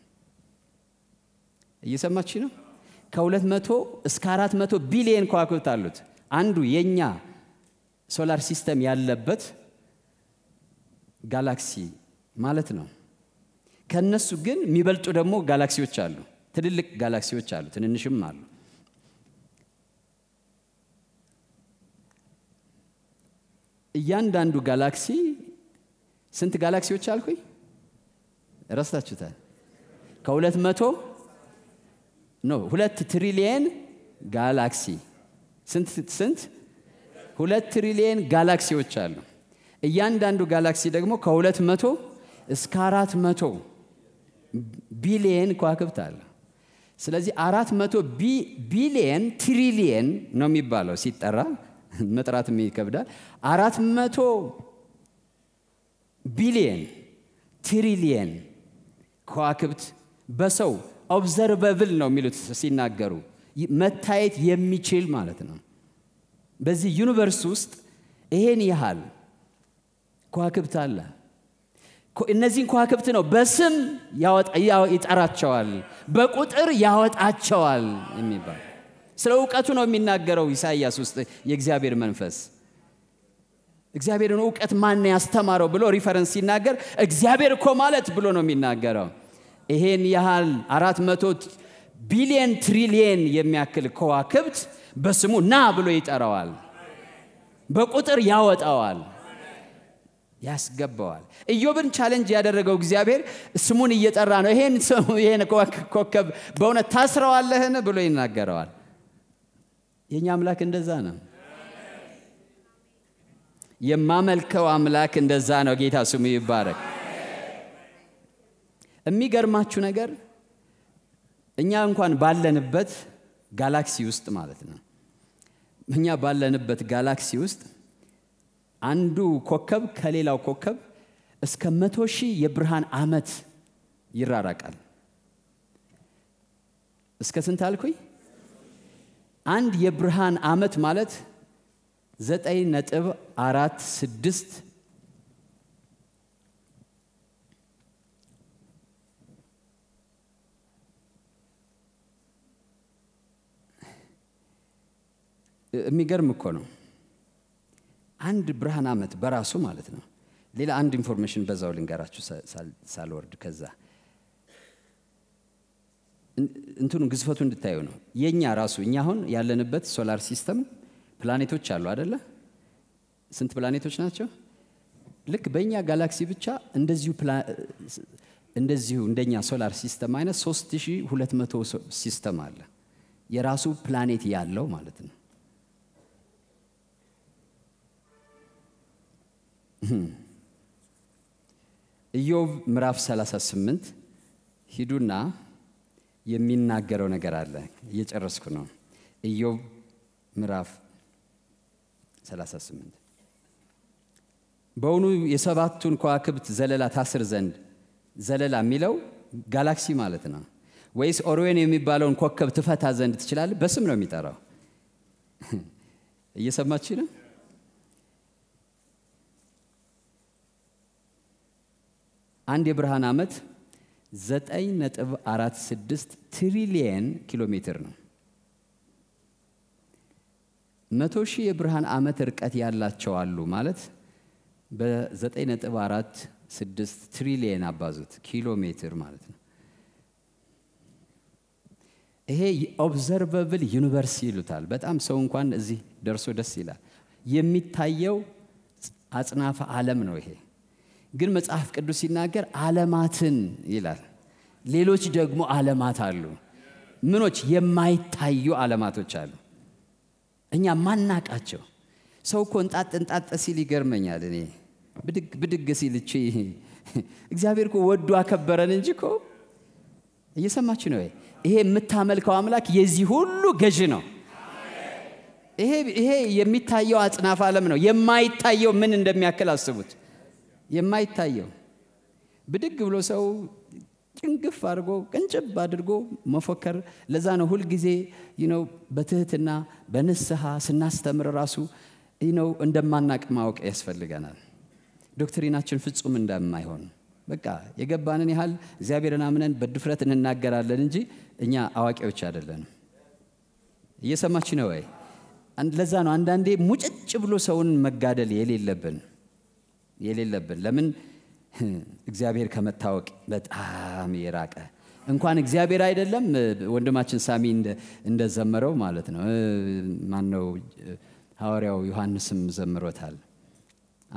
እየሰማች ነው። ከሁለት መቶ እስከ አራት መቶ ቢሊየን ከዋክብት አሉት። አንዱ የእኛ ሶላር ሲስተም ያለበት ጋላክሲ ማለት ነው። ከነሱ ግን የሚበልጡ ደግሞ ጋላክሲዎች አሉ። ትልልቅ ጋላክሲዎች አሉ፣ ትንንሽም አሉ። እያንዳንዱ ጋላክሲ ስንት ጋላክሲዎች አልኩኝ? ረስታችሁታል። ከሁለት መቶ ኖ ሁለት ትሪሊየን ጋላክሲ ስንት ስንት ሁለት ትሪሊየን ጋላክሲዎች አሉ። እያንዳንዱ ጋላክሲ ደግሞ ከሁለት መቶ እስከ አራት መቶ ቢሊየን ከዋክብት አለ። ስለዚህ አራት መቶ ቢሊየን ትሪሊየን ነው የሚባለው ሲጠራ መጥራትም ይከብዳል። አራት መቶ ቢሊየን ትሪሊየን ከዋክብት በሰው ኦብዘርቨብል ነው የሚሉት ሲናገሩ መታየት የሚችል ማለት ነው። በዚህ ዩኒቨርስ ውስጥ ይሄን ያህል ከዋክብት አለ። እነዚህን ከዋክብት ነው በስም ይጠራቸዋል፣ በቁጥር ያወጣቸዋል የሚባል ስለ እውቀቱ ነው የሚናገረው ኢሳይያስ ውስጥ የእግዚአብሔር መንፈስ እግዚአብሔርን እውቀት ማን ያስተማረው ብሎ ሪፈረንስ ሲናገር እግዚአብሔር እኮ ማለት ብሎ ነው የሚናገረው። ይሄን ያህል አራት መቶ ቢሊየን ትሪሊየን የሚያክል ከዋክብት በስሙ ና ብሎ ይጠራዋል፣ በቁጥር ያወጣዋል፣ ያስገባዋል። ኢዮብን ቻለንጅ ያደረገው እግዚአብሔር ስሙን እየጠራ ነው። ይሄን ይሄን ኮከብ በእውነት ታስረዋለህን ብሎ ይናገረዋል። የእኛ አምላክ እንደዛ ነው። የማመልከው አምላክ እንደዛ ነው። ጌታ ስሙ ይባረክ። የሚገርማችሁ ነገር እኛ እንኳን ባለንበት ጋላክሲ ውስጥ ማለት ነው እኛ ባለንበት ጋላክሲ ውስጥ አንዱ ኮከብ ከሌላው ኮከብ እስከ መቶ ሺህ የብርሃን ዓመት ይራራቃል እስከ ስንት አልኩኝ አንድ የብርሃን ዓመት ማለት ዘጠኝ ነጥብ አራት ስድስት የሚገርም እኮ ነው። አንድ ብርሃን አመት በራሱ ማለት ነው። ሌላ አንድ ኢንፎርሜሽን በዛው ልንገራችሁ ሳልወርድ ከዛ እንትኑ ግዝፈቱ እንድታዩ ነው። የኛ ራሱ እኛ አሁን ያለንበት ሶላር ሲስተም ፕላኔቶች አሉ አደለ? ስንት ፕላኔቶች ናቸው? ልክ በእኛ ጋላክሲ ብቻ እንደዚሁ እንደዚሁ እንደኛ ሶላር ሲስተም አይነት 3200 ሲስተም አለ የራሱ ፕላኔት ያለው ማለት ነው። ኢዮብ ምዕራፍ 38 ሂዱና የሚናገረው ነገር አለ። እየጨረስኩ ነው። ኢዮብ ምዕራፍ 38 በውኑ የሰባቱን ከዋክብት ዘለላ ታስር ዘንድ ዘለላ የሚለው ጋላክሲ ማለት ነው ወይስ ኦርዌን የሚባለውን ኮከብ ትፈታ ዘንድ ትችላለ በስም ነው የሚጠራው። እየሰማች ነው። አንድ የብርሃን ዓመት 9.46 ትሪሊየን ኪሎ ሜትር ነው። መቶ ሺህ የብርሃን ዓመት ርቀት ያላቸው አሉ ማለት በ9.46 ትሪሊየን አባዙት ኪሎ ሜትር ማለት ነው። ይሄ ኦብዘርቨብል ዩኒቨርስ ይሉታል። በጣም ሰው እንኳን እዚህ ደርሶ ደስ ይላል። የሚታየው አጽናፈ ዓለም ነው ይሄ ግን መጽሐፍ ቅዱስ ሲናገር አለማትን ይላል። ሌሎች ደግሞ አለማት አሉ። ምኖች የማይታዩ አለማቶች አሉ፣ እኛ ማናቃቸው። ሰው እኮ እንጣጥ እንጣጥ ሲል ይገርመኛል። እኔ ብድግ ሲል እቺ እግዚአብሔር እኮ ወዶ አከበረን እንጂ እኮ እየሰማች ነው። ይሄ የምታመልከው አምላክ የዚህ ሁሉ ገዥ ነው። ይሄ የሚታየው አጽናፍ ዓለም ነው። የማይታየው ምን እንደሚያክል አስቡት። የማይታየው ብድግ ብሎ ሰው ጭንግፍ አድርጎ ቅንጭብ አድርጎ መፎከር። ለዛ ነው ሁልጊዜ ነው በትህትና በንስሐ ስናስተምር ራሱ ነው እንደማናቅ ማወቅ ያስፈልገናል። ዶክትሪናችን ፍጹም እንደማይሆን በቃ የገባንን ያህል እግዚአብሔርን አምነን በድፍረት እንናገራለን እንጂ እኛ አዋቂዎች አይደለንም። እየሰማች ነው ወይ? ለዛ ነው አንዳንዴ ሙጭጭ ብሎ ሰውን መጋደል የሌለብን። የሌለብን ለምን እግዚአብሔር ከመታወቅ በጣም የራቀ እንኳን እግዚአብሔር አይደለም ወንድማችን ሳሚ እንደዘመረው ማለት ነው ማነው ሐዋርያው ዮሐንስም ዘምሮታል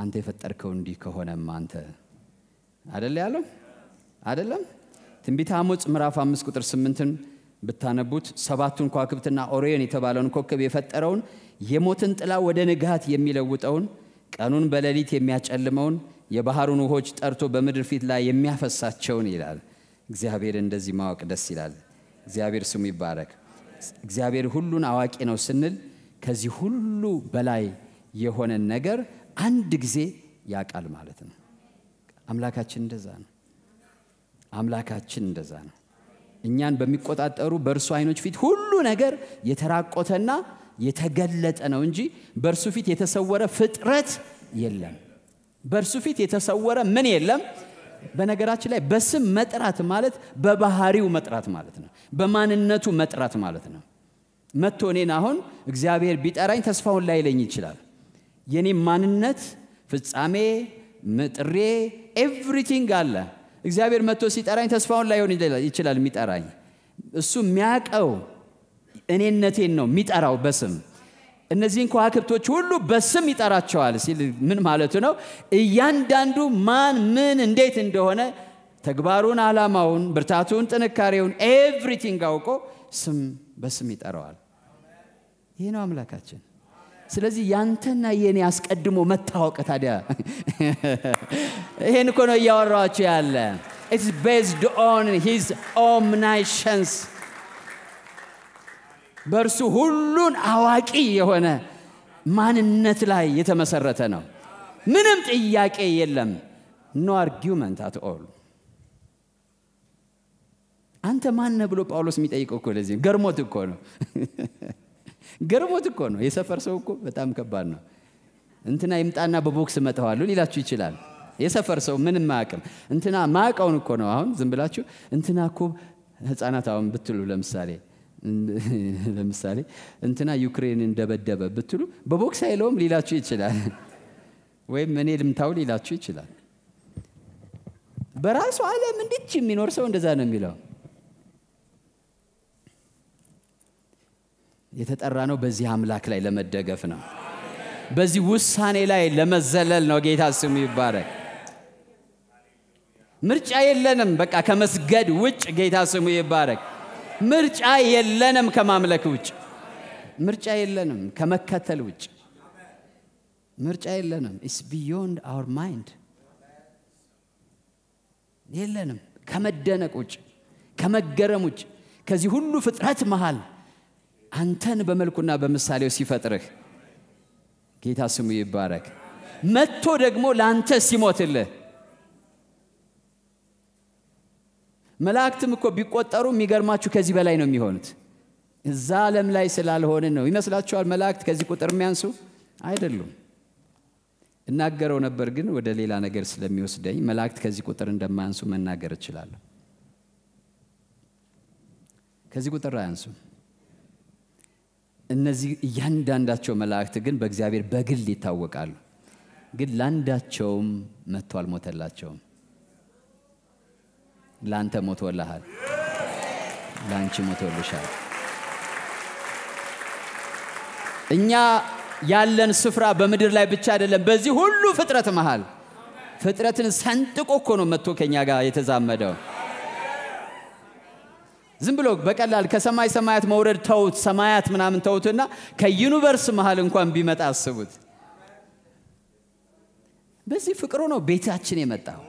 አንተ የፈጠርከው እንዲህ ከሆነም አንተ አደለ ያለው አደለም ትንቢት አሞፅ ምዕራፍ አምስት ቁጥር ስምንትን ብታነቡት ሰባቱን ኳክብትና ኦሬዮን የተባለውን ኮከብ የፈጠረውን የሞትን ጥላ ወደ ንግሃት የሚለውጠውን ቀኑን በሌሊት የሚያጨልመውን የባህሩን ውሆች ጠርቶ በምድር ፊት ላይ የሚያፈሳቸውን ይላል። እግዚአብሔር እንደዚህ ማወቅ ደስ ይላል። እግዚአብሔር ስሙ ይባረክ። እግዚአብሔር ሁሉን አዋቂ ነው ስንል ከዚህ ሁሉ በላይ የሆነን ነገር አንድ ጊዜ ያውቃል ማለት ነው። አምላካችን እንደዛ ነው። አምላካችን እንደዛ ነው። እኛን በሚቆጣጠሩ በእርሱ አይኖች ፊት ሁሉ ነገር የተራቆተና የተገለጠ ነው እንጂ በእርሱ ፊት የተሰወረ ፍጥረት የለም። በእርሱ ፊት የተሰወረ ምን የለም? በነገራችን ላይ በስም መጥራት ማለት በባህሪው መጥራት ማለት ነው። በማንነቱ መጥራት ማለት ነው። መጥቶ እኔን አሁን እግዚአብሔር ቢጠራኝ ተስፋውን ላይለኝ ይችላል። የኔ ማንነት ፍጻሜ፣ ምጥሬ ኤቭሪቲንግ አለ። እግዚአብሔር መጥቶ ሲጠራኝ ተስፋውን ላይሆን ይችላል የሚጠራኝ እሱ የሚያቀው እኔነቴን ነው የሚጠራው በስም እነዚህን ከዋክብቶች ሁሉ በስም ይጠራቸዋል ሲል ምን ማለቱ ነው? እያንዳንዱ ማን ምን እንዴት እንደሆነ ተግባሩን፣ ዓላማውን፣ ብርታቱን፣ ጥንካሬውን ኤቭሪቲንግ አውቆ ስም በስም ይጠራዋል። ይህ ነው አምላካችን። ስለዚህ ያንተና የኔ አስቀድሞ መታወቅ ታዲያ ይህን እኮ ነው ያለ ኢትስ ቤዝድ ኦን ሂዝ ኦምናይሸንስ በእርሱ ሁሉን አዋቂ የሆነ ማንነት ላይ የተመሰረተ ነው። ምንም ጥያቄ የለም። ኖ አርጊመንት አት ኦል። አንተ ማነ ብሎ ጳውሎስ የሚጠይቀው እኮ ለዚህ ገርሞት እኮ ነው ገርሞት እኮ ነው። የሰፈር ሰው እኮ በጣም ከባድ ነው። እንትና ይምጣና በቦክስ መጠዋሉ ሊላችሁ ይችላል። የሰፈር ሰው ምንም አያውቅም። እንትና ማቀውን እኮ ነው። አሁን ዝም ብላችሁ እንትና እኮ ህፃናት አሁን ብትሉ ለምሳሌ ለምሳሌ እንትና ዩክሬንን ደበደበ ብትሉ በቦክስ አይለውም ሊላችሁ ይችላል ወይም እኔ ልምታው ሊላችሁ ይችላል በራሱ አለም እንድች የሚኖር ሰው እንደዛ ነው የሚለው የተጠራ ነው በዚህ አምላክ ላይ ለመደገፍ ነው በዚህ ውሳኔ ላይ ለመዘለል ነው ጌታ ስሙ ይባረክ ምርጫ የለንም በቃ ከመስገድ ውጭ ጌታ ስሙ ይባረክ ምርጫ የለንም ከማምለክ ውጭ ምርጫ የለንም ከመከተል ውጭ ምርጫ የለንም ኢስ ቢዮንድ አወር ማይንድ የለንም ከመደነቅ ውጭ ከመገረም ውጭ ከዚህ ሁሉ ፍጥረት መሃል አንተን በመልኩና በምሳሌው ሲፈጥርህ ጌታ ስሙ ይባረክ መጥቶ ደግሞ ለአንተ ሲሞትልህ መላእክትም እኮ ቢቆጠሩ የሚገርማችሁ ከዚህ በላይ ነው የሚሆኑት። እዛ ዓለም ላይ ስላልሆነ ነው። ይመስላችኋል መላእክት ከዚህ ቁጥር የሚያንሱ አይደሉም። እናገረው ነበር ግን ወደ ሌላ ነገር ስለሚወስደኝ መላእክት ከዚህ ቁጥር እንደማያንሱ መናገር እችላለሁ። ከዚህ ቁጥር አያንሱም። እነዚህ እያንዳንዳቸው መላእክት ግን በእግዚአብሔር በግል ይታወቃሉ። ግን ለአንዳቸውም መጥቶ አልሞተላቸውም። ለአንተ ሞቶልሃል፣ ለአንቺ ሞቶልሻል። እኛ ያለን ስፍራ በምድር ላይ ብቻ አይደለም፣ በዚህ ሁሉ ፍጥረት መሃል ፍጥረትን ሰንጥቆ እኮ ነው መጥቶ ከኛ ጋር የተዛመደው። ዝም ብሎ በቀላል ከሰማይ ሰማያት መውረድ ተውት፣ ሰማያት ምናምን ተውትና ከዩኒቨርስ መሃል እንኳን ቢመጣ አስቡት። በዚህ ፍቅሩ ነው ቤታችን የመጣው።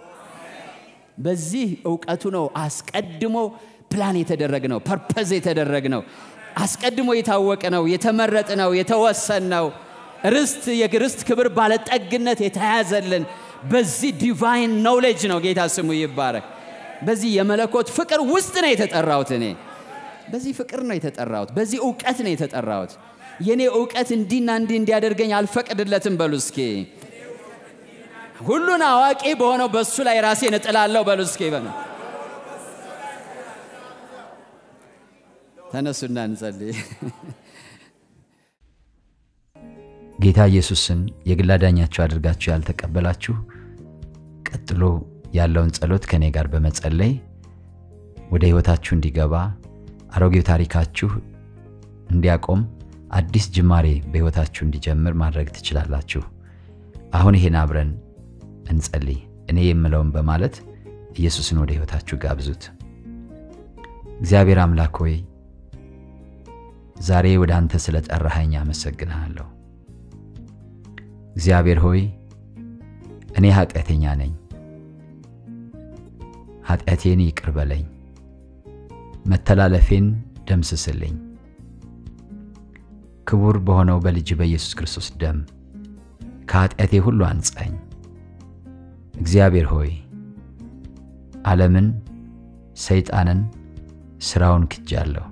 በዚህ እውቀቱ ነው አስቀድሞ ፕላን የተደረግ ነው፣ ፐርፐዝ የተደረግ ነው፣ አስቀድሞ የታወቀ ነው፣ የተመረጥ ነው፣ የተወሰን ነው። ርስት የርስት ክብር ባለጠግነት የተያዘልን በዚህ ዲቫይን ኖውሌጅ ነው። ጌታ ስሙ ይባረክ። በዚህ የመለኮት ፍቅር ውስጥ ነው የተጠራሁት እኔ። በዚህ ፍቅር ነው የተጠራሁት። በዚህ እውቀት ነው የተጠራሁት። የእኔ እውቀት እንዲና እንዲህ እንዲያደርገኝ አልፈቅድለትም በሉ እስኪ። ሁሉን አዋቂ በሆነው በሱ ላይ ራሴ እንጥላለሁ በሉ እስኪ በ ተነሱና እንጸልይ። ጌታ ኢየሱስን የግላ ዳኛቸው አድርጋችሁ ያልተቀበላችሁ ቀጥሎ ያለውን ጸሎት ከኔ ጋር በመጸለይ ወደ ህይወታችሁ እንዲገባ አሮጌው ታሪካችሁ እንዲያቆም አዲስ ጅማሬ በህይወታችሁ እንዲጀምር ማድረግ ትችላላችሁ። አሁን ይሄን አብረን እንጸልይ። እኔ የምለውን በማለት ኢየሱስን ወደ ሕይወታችሁ ጋብዙት። እግዚአብሔር አምላክ ሆይ ዛሬ ወደ አንተ ስለ ጠራኸኝ አመሰግንሃለሁ። እግዚአብሔር ሆይ እኔ ኃጢአተኛ ነኝ፣ ኃጢአቴን ይቅር በለኝ፣ መተላለፌን ደምስስልኝ። ክቡር በሆነው በልጅ በኢየሱስ ክርስቶስ ደም ከኃጢአቴ ሁሉ አንጻኝ። እግዚአብሔር ሆይ ዓለምን፣ ሰይጣንን፣ ሥራውን ክጃለሁ።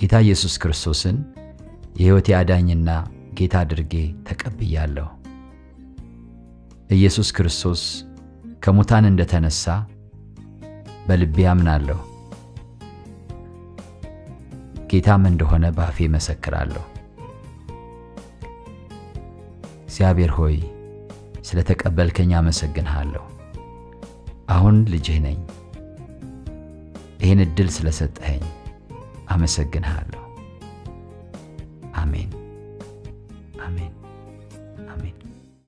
ጌታ ኢየሱስ ክርስቶስን የሕይወቴ አዳኝና ጌታ አድርጌ ተቀብያለሁ። ኢየሱስ ክርስቶስ ከሙታን እንደተነሳ በልቤ አምናለሁ። ጌታም እንደሆነ በአፌ መሰክራለሁ። እግዚአብሔር ሆይ ስለተቀበልከኝ አመሰግንሃለሁ። አሁን ልጅህ ነኝ። ይህን እድል ሰጠኸኝ አመሰግንሃለሁ። አሜን አሜን።